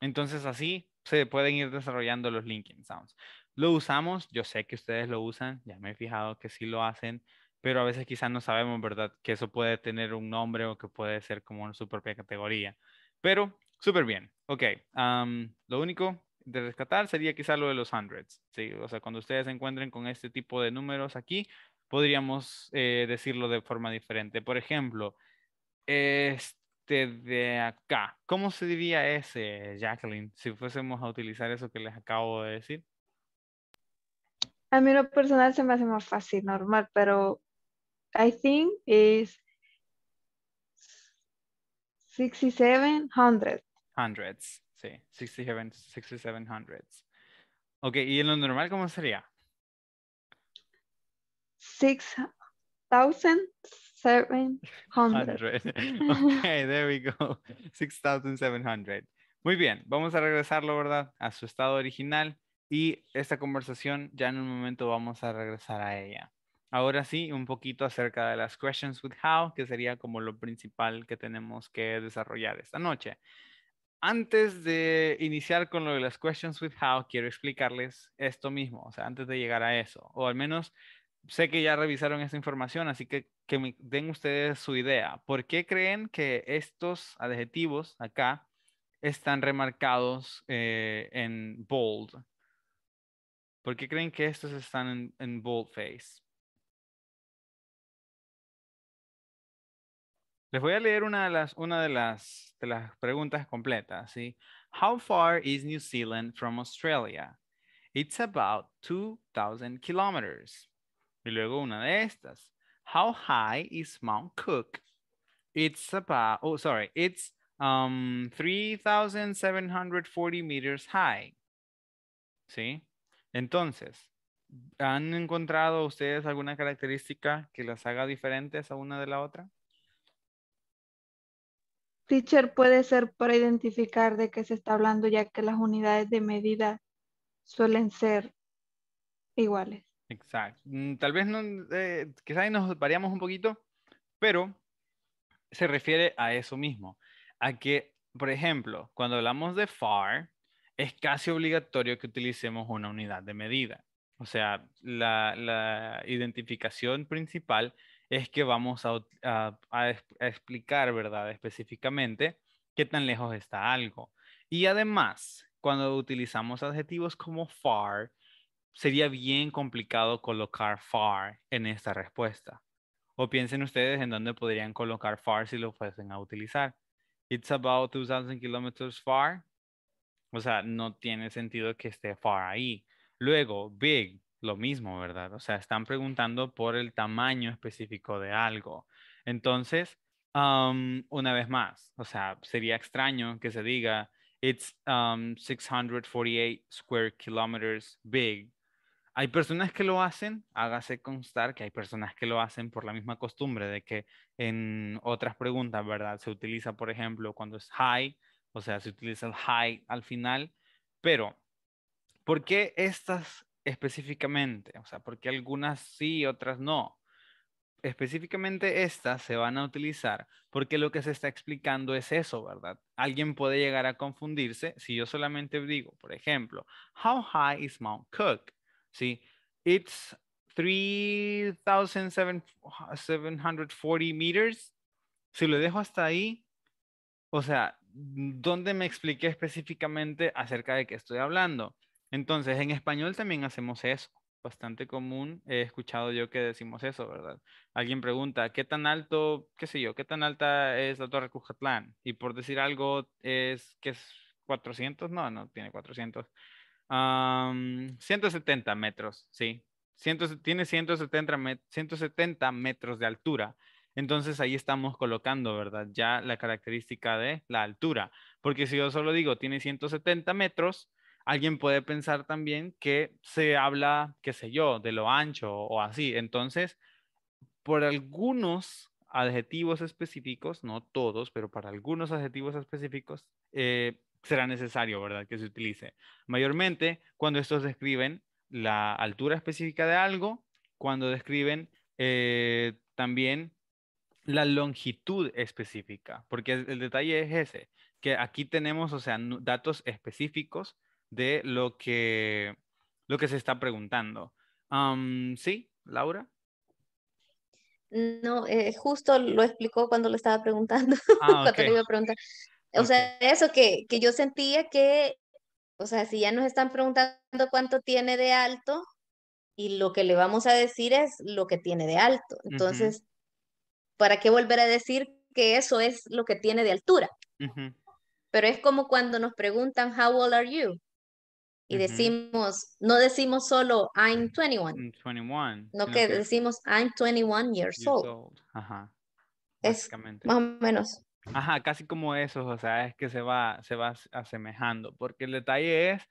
Entonces así se pueden ir desarrollando los linking sounds. Lo usamos, yo sé que ustedes lo usan, ya me he fijado que sí lo hacen, pero a veces quizás no sabemos, ¿verdad? Que eso puede tener un nombre o que puede ser como su propia categoría. Pero súper bien. Ok, lo único de rescatar sería quizás lo de los hundreds. ¿sí? O sea, cuando ustedes se encuentren con este tipo de números aquí, podríamos eh, decirlo de forma diferente. Por ejemplo, este de acá, ¿cómo se diría ese, Jacqueline, si fuésemos a utilizar eso que les acabo de decir? A mí lo personal se me hace más fácil, normal, pero I think is 6700. Hundreds, sí. 6700. Ok, ¿y en lo normal cómo sería? 6700. ok, there we go. 6700. Muy bien, vamos a regresarlo, ¿verdad? A su estado original y esta conversación ya en un momento vamos a regresar a ella. Ahora sí, un poquito acerca de las questions with how, que sería como lo principal que tenemos que desarrollar esta noche. Antes de iniciar con lo de las questions with how, quiero explicarles esto mismo, o sea, antes de llegar a eso, o al menos sé que ya revisaron esta información, así que que me den ustedes su idea. ¿Por qué creen que estos adjetivos acá están remarcados eh, en bold? ¿Por qué creen que estos están en, boldface? Les voy a leer una de las, preguntas completas. ¿sí? How far is New Zealand from Australia? It's about 2,000 kilometers. Y luego una de estas. How high is Mount Cook? It's about, oh, sorry, it's 3,740 um, meters high. ¿Sí? Entonces, ¿han encontrado ustedes alguna característica que las haga diferentes a una de la otra? Teacher puede ser para identificar de qué se está hablando, ya que las unidades de medida suelen ser iguales. Exacto. Mm, tal vez no, eh, nos variamos un poquito, pero se refiere a eso mismo, a que, por ejemplo, cuando hablamos de far, es casi obligatorio que utilicemos una unidad de medida. O sea, la, identificación principal es que vamos a, explicar, ¿verdad? Específicamente qué tan lejos está algo. Y además, cuando utilizamos adjetivos como far, sería bien complicado colocar far en esta respuesta. O piensen ustedes en dónde podrían colocar far si lo fuesen a utilizar. It's about 2,000 kilometers far. O sea, no tiene sentido que esté far ahí. Luego, big, lo mismo, ¿verdad? O sea, están preguntando por el tamaño específico de algo. Entonces, um, una vez más, o sea, sería extraño que se diga, it's 648 um, square kilometers big. Hay personas que lo hacen, hágase constar que hay personas que lo hacen por la misma costumbre de que en otras preguntas, ¿verdad? Se utiliza, por ejemplo, cuando es high, o sea, se el high al final, pero ¿por qué estas específicamente? O sea, ¿por qué algunas sí y otras no? Específicamente estas se van a utilizar porque lo que se está explicando es eso, ¿verdad? Alguien puede llegar a confundirse si yo solamente digo, por ejemplo, how high is Mount Cook? Sí, it's 3740 meters. Si lo dejo hasta ahí, o sea, ¿Dónde me expliqué específicamente acerca de qué estoy hablando. Entonces, en español también hacemos eso. Bastante común, he escuchado yo que decimos eso, ¿verdad? Alguien pregunta, ¿qué tan alto, qué sé yo, qué tan alta es la Torre Cujatlán? Y por decir algo, es que es 400, no, no tiene 400. 170 metros, sí. tiene 170, 170 metros de altura. Entonces ahí estamos colocando, ¿verdad? Ya la característica de la altura. Porque si yo solo digo tiene 170 metros, alguien puede pensar también que se habla, qué sé yo, de lo ancho o así. Entonces, por algunos adjetivos específicos, no todos, pero para algunos adjetivos específicos, eh, será necesario, ¿verdad? Que se utilice. Mayormente cuando estos describen la altura específica de algo, cuando describen eh, también la longitud específica, porque el, detalle es ese, que aquí tenemos, o sea, datos específicos de lo que, lo que se está preguntando. ¿Sí, Laura? No, eh, justo lo explicó cuando lo estaba preguntando, ah, O sea, eso que, yo sentía que, o sea, si ya nos están preguntando cuánto tiene de alto, y lo que le vamos a decir es lo que tiene de alto. Entonces, ¿para qué volver a decir que eso es lo que tiene de altura? Pero es como cuando nos preguntan, how old are you? Y decimos, no decimos solo, I'm 21. 21. No, que, decimos, I'm 21 years, old. más o menos. Ajá, casi como eso, o sea, es que se va, se va asemejando, porque el detalle es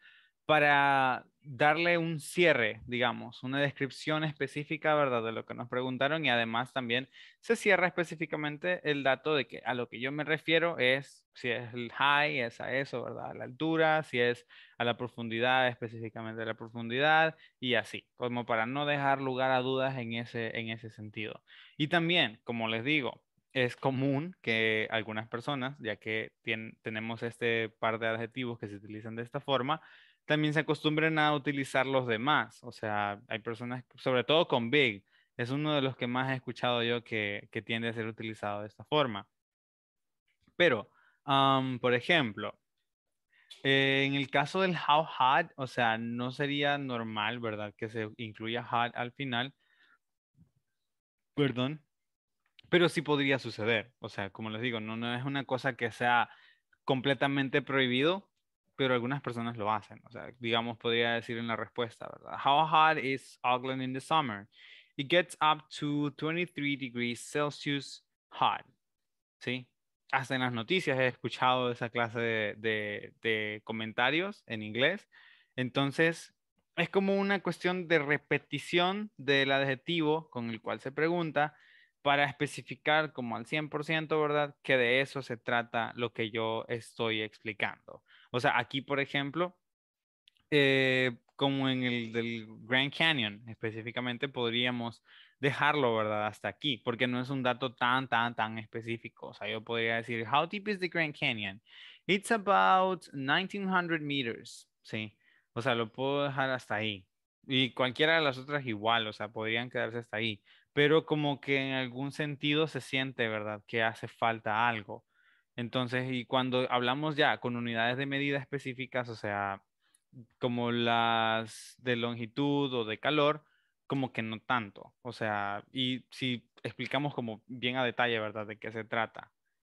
para darle un cierre, digamos, una descripción específica, ¿verdad?, de lo que nos preguntaron y además también se cierra específicamente el dato de que a lo que yo me refiero es si es el high, es a eso, ¿verdad?, a la altura, si es a la profundidad, específicamente a la profundidad y así, como para no dejar lugar a dudas en ese, sentido. Y también, como les digo, es común que algunas personas, ya que tenemos este par de adjetivos que se utilizan de esta forma, también se acostumbren a utilizar los demás. O sea, hay personas, sobre todo con Big, es uno de los que más he escuchado yo que, tiende a ser utilizado de esta forma. Pero, por ejemplo, eh, en el caso del how hot, o sea, no sería normal, ¿verdad? Que se incluya hot al final. Perdón. Pero sí podría suceder. O sea, como les digo, no, no es una cosa que sea completamente prohibido, pero algunas personas lo hacen. O sea, digamos, podría decir en la respuesta, ¿verdad? How hot is Auckland in the summer? It gets up to 23 degrees Celsius hot. ¿Sí? Hasta en las noticias he escuchado esa clase de, de, de comentarios en inglés. Entonces, es como una cuestión de repetición del adjetivo con el cual se pregunta para especificar como al 100%, ¿verdad? Que de eso se trata lo que yo estoy explicando. O sea, aquí, por ejemplo, eh, como en el del Grand Canyon específicamente, podríamos dejarlo, ¿verdad? Hasta aquí, porque no es un dato tan, tan, tan específico. O sea, yo podría decir, how deep is the Grand Canyon? It's about 1900 meters, ¿sí? O sea, lo puedo dejar hasta ahí. Y cualquiera de las otras igual, o sea, podrían quedarse hasta ahí pero como que en algún sentido se siente, ¿verdad? Que hace falta algo. Entonces, y cuando hablamos ya con unidades de medida específicas, o sea, como las de longitud o de calor, como que no tanto. O sea, y si explicamos como bien a detalle, ¿verdad? De qué se trata.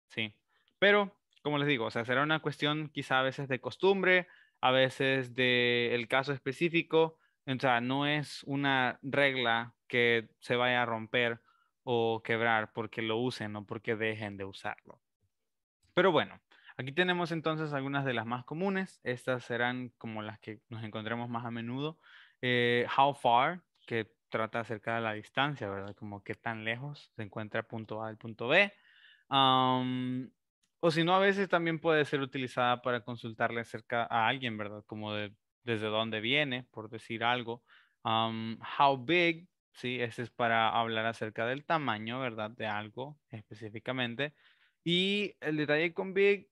Sí. Pero, como les digo, o sea, será una cuestión quizá a veces de costumbre, a veces del el caso específico, o sea, no es una regla que se vaya a romper o quebrar porque lo usen o porque dejen de usarlo. Pero bueno, aquí tenemos entonces algunas de las más comunes. Estas serán como las que nos encontremos más a menudo. Eh, how far, que trata acerca de la distancia, ¿verdad? Como qué tan lejos se encuentra punto A del punto B. o si no, a veces también puede ser utilizada para consultarle acerca a alguien, ¿verdad? Como de desde dónde viene, por decir algo. how big, sí, ese es para hablar acerca del tamaño, ¿verdad? De algo específicamente. Y el detalle con big,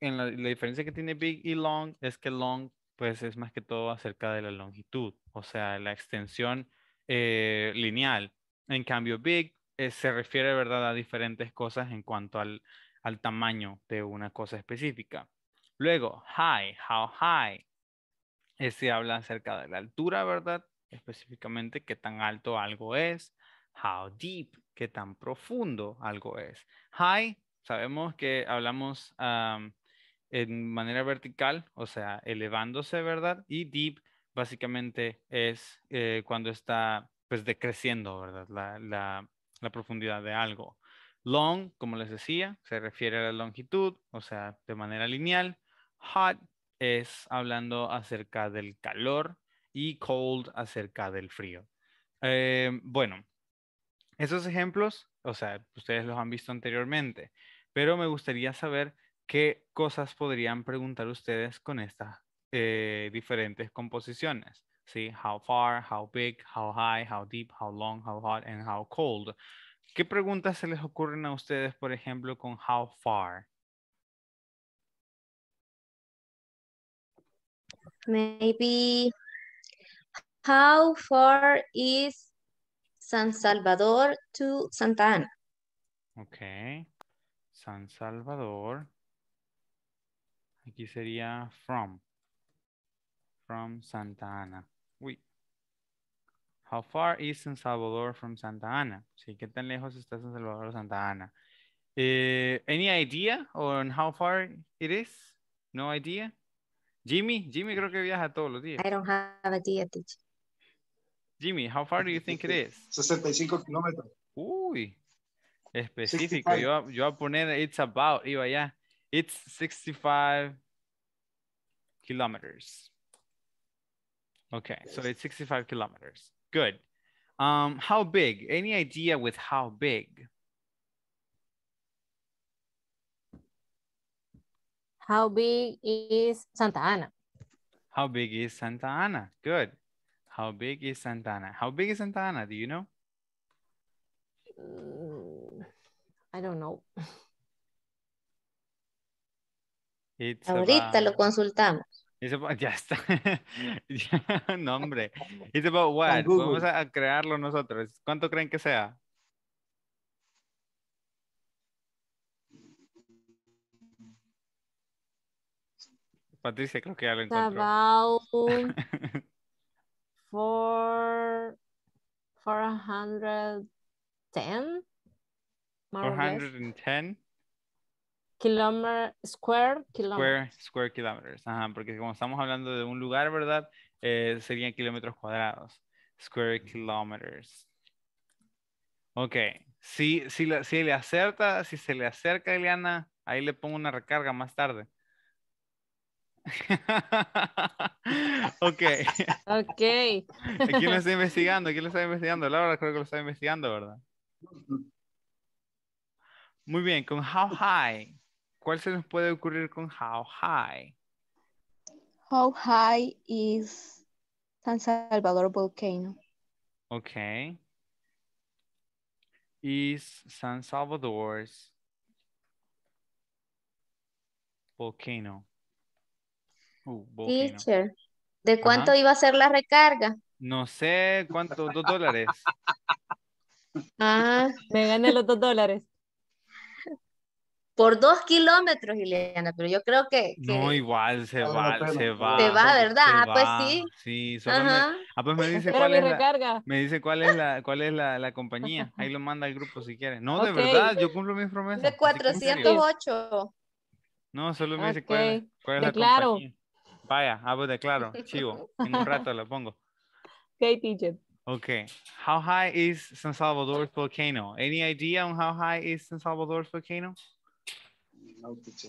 en la, diferencia que tiene big y long, es que long, pues es más que todo acerca de la longitud, o sea, la extensión eh, lineal. En cambio, big eh, se refiere, ¿verdad?, a diferentes cosas en cuanto al, al tamaño de una cosa específica. Luego, high, how high. Este habla acerca de la altura, ¿verdad? Específicamente qué tan alto algo es, how deep, qué tan profundo algo es. High, sabemos que hablamos en manera vertical, o sea, elevándose, ¿verdad? Y deep, básicamente, es eh, cuando está, pues, decreciendo, ¿verdad? La, la profundidad de algo. Long, como les decía, se refiere a la longitud, o sea, de manera lineal. Hot es hablando acerca del calor y cold acerca del frío. Eh, bueno, esos ejemplos, o sea, ustedes los han visto anteriormente, pero me gustaría saber qué cosas podrían preguntar ustedes con estas eh, diferentes composiciones. ¿Sí? How far, how big, how high, how deep, how long, how hot, and how cold. ¿Qué preguntas se les ocurren a ustedes, por ejemplo, con how far? Maybe how far is San Salvador to Santa Ana? Okay. San Salvador. Aquí sería from. From Santa Ana. Uy. How far is San Salvador from Santa Ana? Sí, ¿qué tan lejos está San Salvador de Santa Ana? Uh, any idea on how far it is? No idea? Jimmy, Jimmy creo que viaja todos los días. I don't have a idea, Jimmy, how far do you think it is? 65 kilómetros. Uy, específico. Yo, yo voy a poner it's about, iba ya. It's 65 kilometers. Okay, so it's 65 kilometers. Good. Um, how big? Any idea with how big? How big is Santa Ana? How big is Santa Ana? Good. How big is Santa Ana? How big is Santa Ana? Do you know? Mm, I don't know. Ahorita lo consultamos. ya está. Nombre. no, It's about what? Vamos a crearlo nosotros. ¿Cuánto creen que sea? Patricia creo que ya lo encontró. About 4, 410. 410. Kilometer, square kilometers. Square, square kilometers. Ajá, porque como estamos hablando de un lugar, ¿verdad? Eh, serían kilómetros cuadrados. Square kilometers. Ok. Si, si, si le acerta, si se le acerca Eliana, ahí le pongo una recarga más tarde. ok. Ok. ¿Quién lo está investigando? ¿Quién lo está investigando? Laura creo que lo está investigando, ¿verdad? Muy bien, con how high. ¿Cuál se nos puede ocurrir con how high? How high is San Salvador volcano? Ok Is San Salvador's volcano? Uh, Teacher, ¿de cuánto iba a ser la recarga? No sé, ¿cuánto? ¿Dos dólares? Ah, me gané los dos dólares. Por dos kilómetros, Ileana, pero yo creo que... No, igual, se va, se va. Se va, ¿verdad? ah, pues sí. Sí, solo me... Ah, pues me dice, cuál es, la... me dice cuál es, la, cuál es la, compañía. Ahí lo manda el grupo si quiere No, de verdad, yo cumplo mis promesas. De 408. No, solo me dice cuál, cuál es la claro. compañía. Vaya, hago ah, pues, de claro, chivo. En un rato lo pongo. Okay, teacher. Okay. How high is San Salvador's volcano? Any idea on how high is San Salvador's volcano? No, teacher.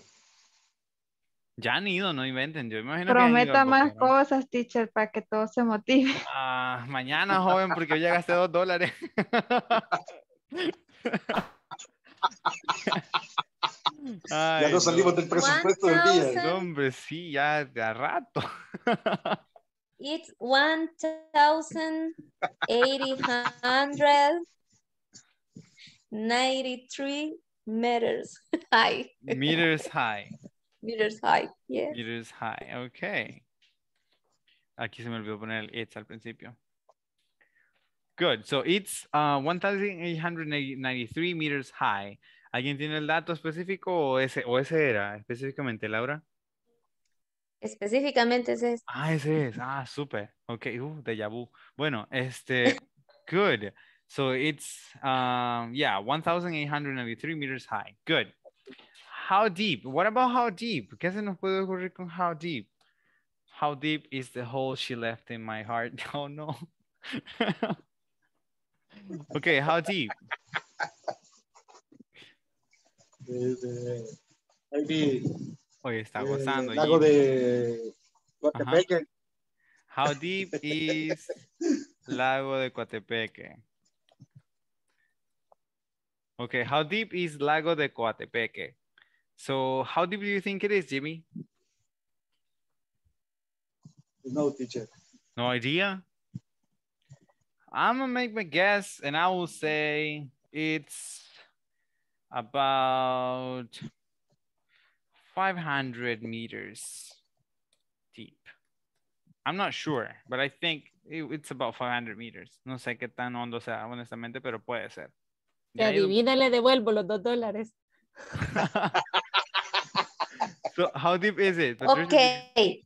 Ya han ido, no inventen. Yo imagino Prometa que ido más cosas, teacher, para que todos se motive ah, mañana, joven, porque yo ya gasté dos dólares. ya no salimos del presupuesto del día. hombre, sí, ya a rato. It's 1,893 meters high. Meters high. Meters high, yeah. Meters high, ok. Aquí se me olvidó poner el it's al principio. Good, so it's uh, 1,893 meters high. ¿Alguien tiene el dato específico o ese, o ese era específicamente, Laura? Específicamente ese es. Este. Ah, ese es. Ah, súper. Ok, uh, de Bueno, este, good. So it's, um, yeah, 1,893 meters high. Good. How deep? What about how deep? ¿Qué se nos puede ocurrir con how deep? How deep is the hole she left in my heart? Oh, no. okay, how deep? desde Oye, está gozando. lago de Coatepeque. How deep is Lago de Coatepeque? Okay, how deep is Lago de Coatepeque? So, how deep do you think it is, Jimmy? No, teacher. No idea? I'm gonna make my guess and I will say it's about 500 meters deep. I'm not sure, but I think it, it's about 500 meters. No sé qué tan hondo sea, honestamente, pero puede ser. Te adivina, le devuelvo los dos dólares. so, how deep is it? Patricia? Okay.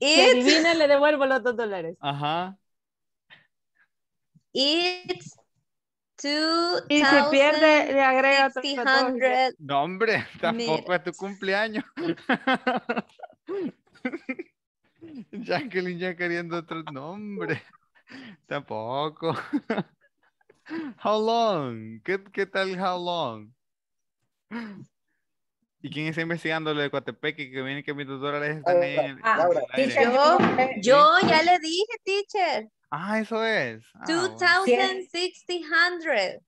It's... Te adivina, le devuelvo los dos dólares. Ajá. Uh -huh. It's y si pierde, le agrega otro. nombre. tampoco es tu cumpleaños. Jacqueline ya queriendo otro nombre. tampoco. how long? ¿Qué, ¿Qué tal how long? ¿Y quién está investigando lo de Coatepeque que viene que mis dos dólares están yo ya le dije, teacher. Ah, eso es. 2600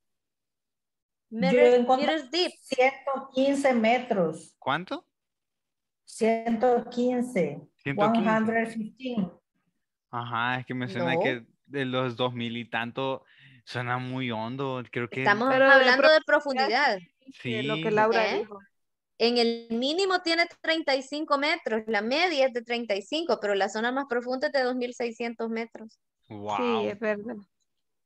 meters, 115 metros. ¿Cuánto? 115. 115. Ajá, es que me suena que de los 2000 y tanto suena muy hondo. Creo que estamos hablando de profundidad. De lo que Laura ¿Eh? dijo. En el mínimo tiene 35 metros, la media es de 35, pero la zona más profunda es de 2600 metros. Wow. Sí, es verdad.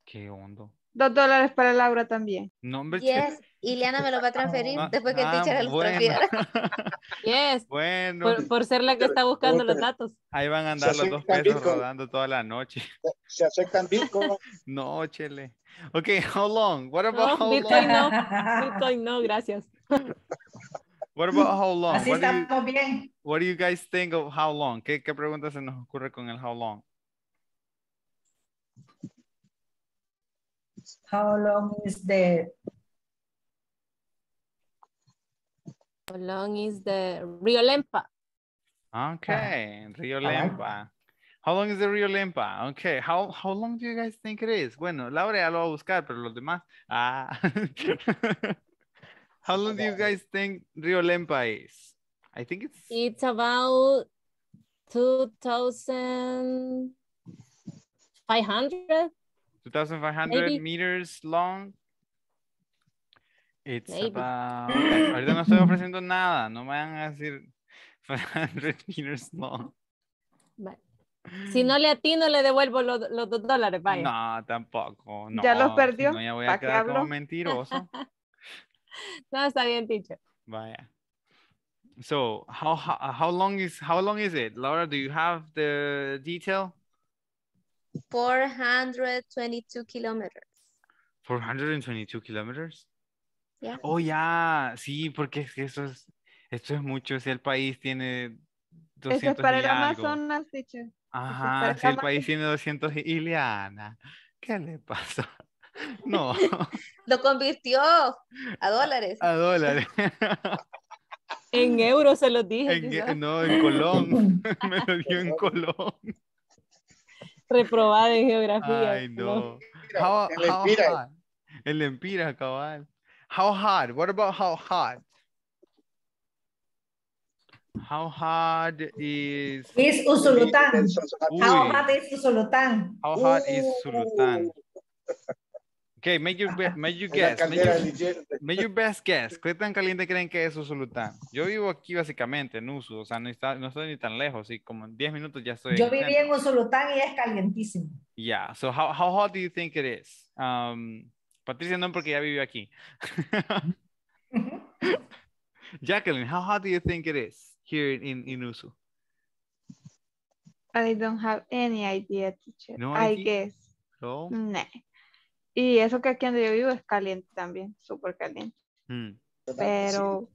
Qué hondo. Dos dólares para Laura también. No, hombre. Yes. Ileana me lo va a transferir ah, después que el ah, teacher ah, lo bueno. transfiera. Yes. Bueno. Por, por, ser la que está buscando los datos. Ahí van a andar los dos pesos Bitcoin. rodando toda la noche. Se aceptan Bitcoin. No, chele. Ok, how long? What about no, how Bitcoin long? no. Bitcoin no, gracias. What about how long? Así what, do you, bien. what do you guys think of how long? ¿Qué, ¿Qué pregunta se nos ocurre con el how long? How long is the... How long is the Rio Lempa? Okay, ah. Rio Lempa. How long is the Rio Lempa? Okay, how, how long do you guys think it is? Bueno, Laura lo va a buscar, pero los demás... Ah. how long do you guys think Rio Lempa is? I think it's... It's about 2,500. 2,500 meters long. It's Maybe. about... Ahorita no estoy ofreciendo nada. No me van a decir 500 meters long. Vale. Si no le atino, le devuelvo los, los dos dólares, vaya. No, tampoco. No, ya los perdió. No, ya voy a quedar como mentiroso. no, está bien, teacher. Vaya. So, how, how, how long is how long is it? Laura, do you have the detail? 422 kilómetros 422 kilómetros Yeah. Oh, ya, yeah. sí, porque eso es, esto es mucho, si el país tiene 200 Eso es para el Amazonas, dicho. Ajá, si el país tiene 200 Iliana, ¿qué le pasa? No. Lo convirtió a dólares. A dólares. En euros se los dije. E, no, en Colón. Me lo dio en Colón. Reprobada en geografía. Ay, How, el empira. cabal. How hard? What about how hard? How hard is... Is How hard is How hard is Okay, make your, make your guess. Make your, best guess. ¿Qué tan caliente creen que es Usulután? Yo vivo aquí básicamente en Usu, o sea, no, está, no estoy ni tan lejos, y como en 10 minutos ya estoy. Yo viví en Usulután y es calientísimo. Yeah, so how, how hot do you think it is? Um, Patricia no, porque ya vivió aquí. Jacqueline, how hot do you think it is here in, in Usu? I don't have any idea, teacher. No idea? I guess. No? Y eso que aquí donde yo vivo es caliente también, súper caliente. Mm. Pero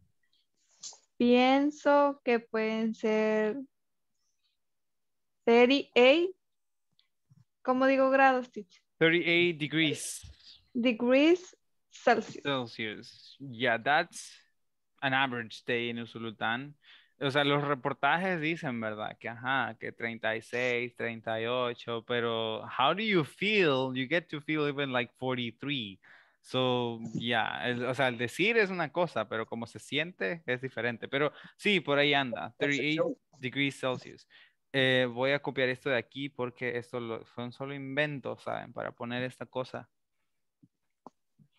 pienso que pueden ser 38, ¿cómo digo grados, Titch. 38 degrees. Degrees Celsius. Celsius. Yeah, that's an average day in Usulután o sea, los reportajes dicen, ¿verdad? Que ajá, que 36, 38, pero how do you feel? You get to feel even like 43. So, yeah, o sea, el decir es una cosa, pero como se siente es diferente. Pero sí, por ahí anda, 38 degrees Celsius. Eh, voy a copiar esto de aquí porque esto fue un solo invento, ¿saben? Para poner esta cosa.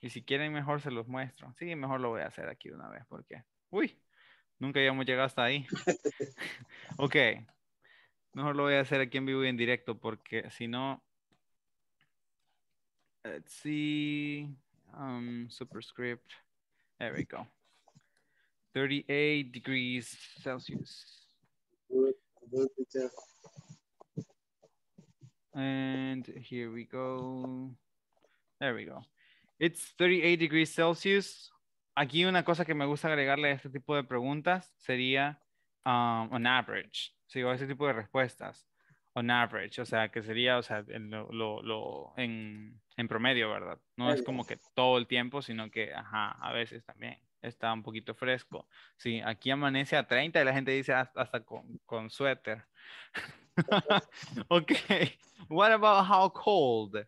Y si quieren mejor se los muestro. Sí, mejor lo voy a hacer aquí de una vez porque... Uy, Nunca habíamos llegado hasta ahí. ok. Mejor lo voy a hacer aquí en vivo y en directo porque si no... Let's see. Um, superscript. There we go. 38 degrees Celsius. And here we go. There we go. It's 38 degrees Celsius aquí una cosa que me gusta agregarle a este tipo de preguntas sería um, on average, ¿sí? o ese tipo de respuestas, on average, o sea, que sería, o sea, en, en, promedio, ¿verdad? No es como que todo el tiempo, sino que, ajá, a veces también está un poquito fresco. Sí, aquí amanece a 30 y la gente dice hasta, con, con suéter. ok, what about how cold?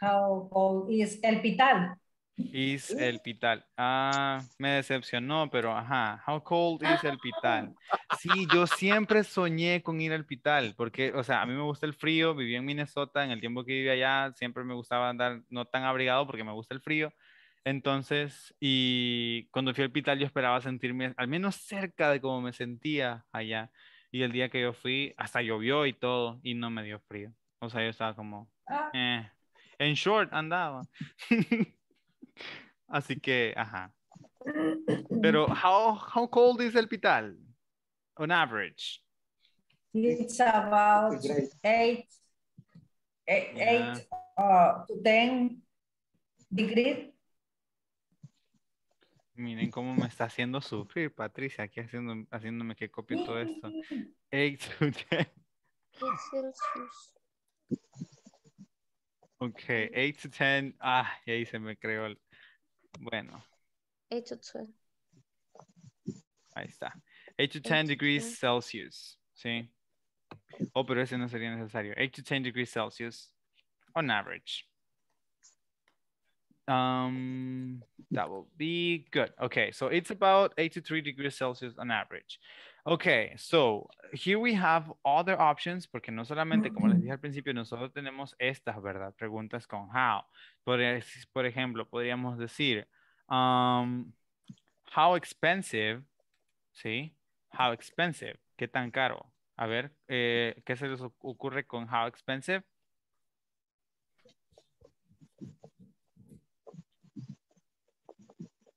How cold is el pital? Es el pital. Ah, me decepcionó, pero ajá. How cold is el pital? Sí, yo siempre soñé con ir al pital, porque, o sea, a mí me gusta el frío, viví en Minnesota, en el tiempo que viví allá, siempre me gustaba andar no tan abrigado porque me gusta el frío. Entonces, y cuando fui al pital yo esperaba sentirme al menos cerca de cómo me sentía allá. Y el día que yo fui, hasta llovió y todo, y no me dio frío. O sea, yo estaba como, ah. eh, en short andaba. Así que, ajá. Pero, how, how cold is el pital? On average. It's about eight, eight, yeah. eight uh, ten degrees. Miren cómo me está haciendo sufrir, Patricia, aquí haciendo, haciéndome que copie todo esto. Eight to ten. Ok, 8 to 10. Ah, y ahí se me creó el, Bueno. 8 to ten. Ahí está. 8 to 10 degrees 10. Celsius. Sí. Oh, pero ese no sería necesario. 8 to 10 degrees Celsius on average. Um, that will be good. Okay, so it's about 83 degrees Celsius on average. Okay, so here we have other options, porque no solamente, como les dije al principio, nosotros tenemos estas, ¿verdad? Preguntas con how. Por, ejemplo, podríamos decir, um, how expensive, ¿sí? How expensive, ¿qué tan caro? A ver, eh, ¿qué se les ocurre con how expensive?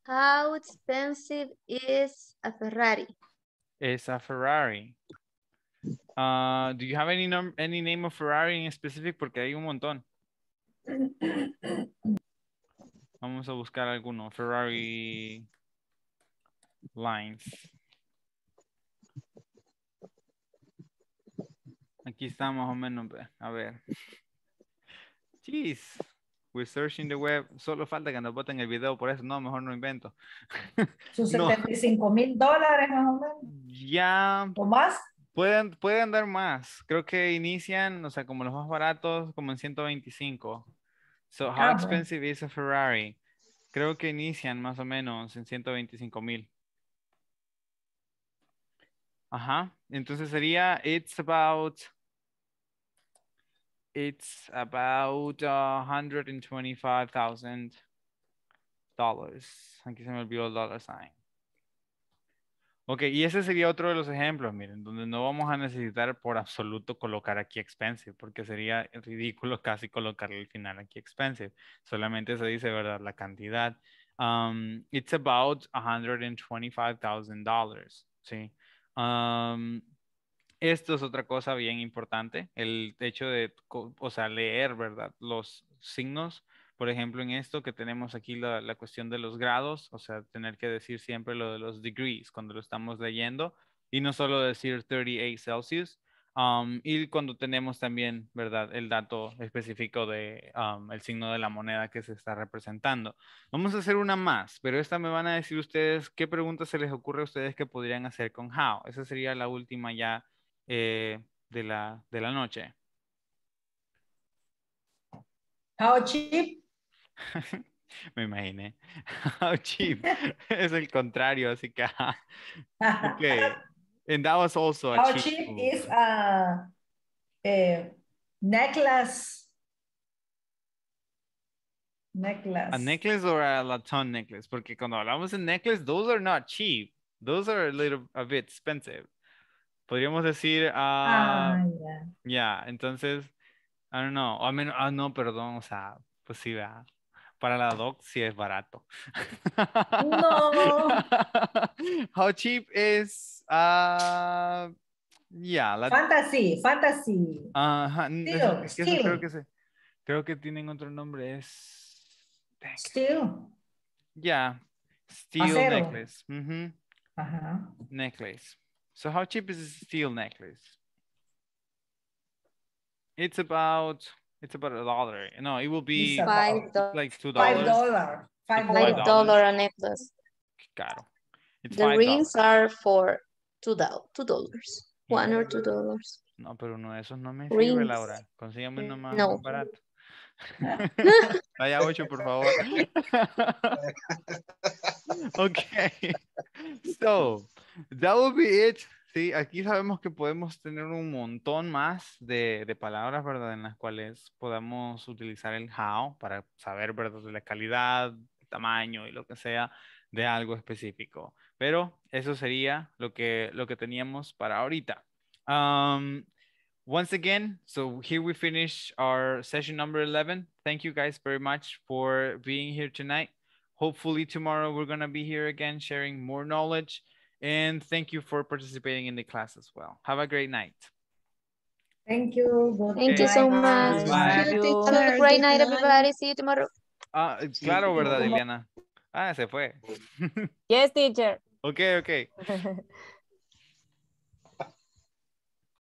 How expensive is a Ferrari? es a Ferrari. Uh, do you have any, any name of Ferrari in specific? Porque hay un montón. Vamos a buscar alguno. Ferrari lines. Aquí está más o menos. A ver. Jeez. We're searching the web. Solo falta que nos boten el video, por eso no, mejor no invento. Sus 75 mil dólares más o menos. Ya. más? Pueden, pueden dar más. Creo que inician, o sea, como los más baratos, como en 125. So, how ah, expensive is a Ferrari? Creo que inician más o menos en 125 mil. Ajá. Entonces sería, it's about, it's about $125,000. Aquí se me olvidó el dollar sign. Ok, y ese sería otro de los ejemplos, miren, donde no vamos a necesitar por absoluto colocar aquí expensive, porque sería ridículo casi colocarle al final aquí expensive. Solamente se dice, ¿verdad? La cantidad. Um, it's about $125,000, ¿sí? Um, esto es otra cosa bien importante, el hecho de, o sea, leer, ¿verdad? Los signos por ejemplo, en esto que tenemos aquí la, cuestión de los grados, o sea, tener que decir siempre lo de los degrees cuando lo estamos leyendo y no solo decir 38 Celsius. Um, y cuando tenemos también, ¿verdad?, el dato específico de um, signo de la moneda que se está representando. Vamos a hacer una más, pero esta me van a decir ustedes qué preguntas se les ocurre a ustedes que podrían hacer con how. Esa sería la última ya eh, de, la, de la noche. How cheap Me imaginé. How oh, cheap. es el contrario, así que. okay. And that was also a How oh, cheap, is a, a, ah, eh, necklace. Necklace. A necklace or a laton necklace. Porque cuando hablamos de necklace, those are not cheap. Those are a little a bit expensive. Podríamos decir. ah, yeah. entonces. I don't know. I mean, ah, no, perdón. O sea, pues sí, ¿verdad? Para la doc sí es barato. No. How cheap is uh, la... fantasy, fantasy. creo que se, creo que tienen otro nombre es Steel. yeah. steel necklace. Necklace. So how cheap is a steel necklace? It's about It's about a dollar. No, it will be five like two dollars. Five dollar. Five, five dollar a necklace. Caro. It's the rings dollars. are for two dollars. One or two dollars. No, pero uno de esos no me rings. Laura. Consígame uno más, no. barato. Vaya ocho, por favor. okay. So that will be it Sí, aquí sabemos que podemos tener un montón más de, palabras, ¿verdad? En las cuales podamos utilizar el how para saber, ¿verdad? La calidad, tamaño y lo que sea de algo específico. Pero eso sería lo que, lo que teníamos para ahorita. Um, once again, so here we finish our session number 11. Thank you guys very much for being here tonight. Hopefully tomorrow we're going to be here again sharing more knowledge. And thank you for participating in the class as well. Have a great night. Thank you. Thank you so much. Bye. Bye. Bye. Have a great night, everybody. See you tomorrow. Ah, claro, ¿verdad, Liliana? Ah, se fue. yes, teacher. Okay, okay.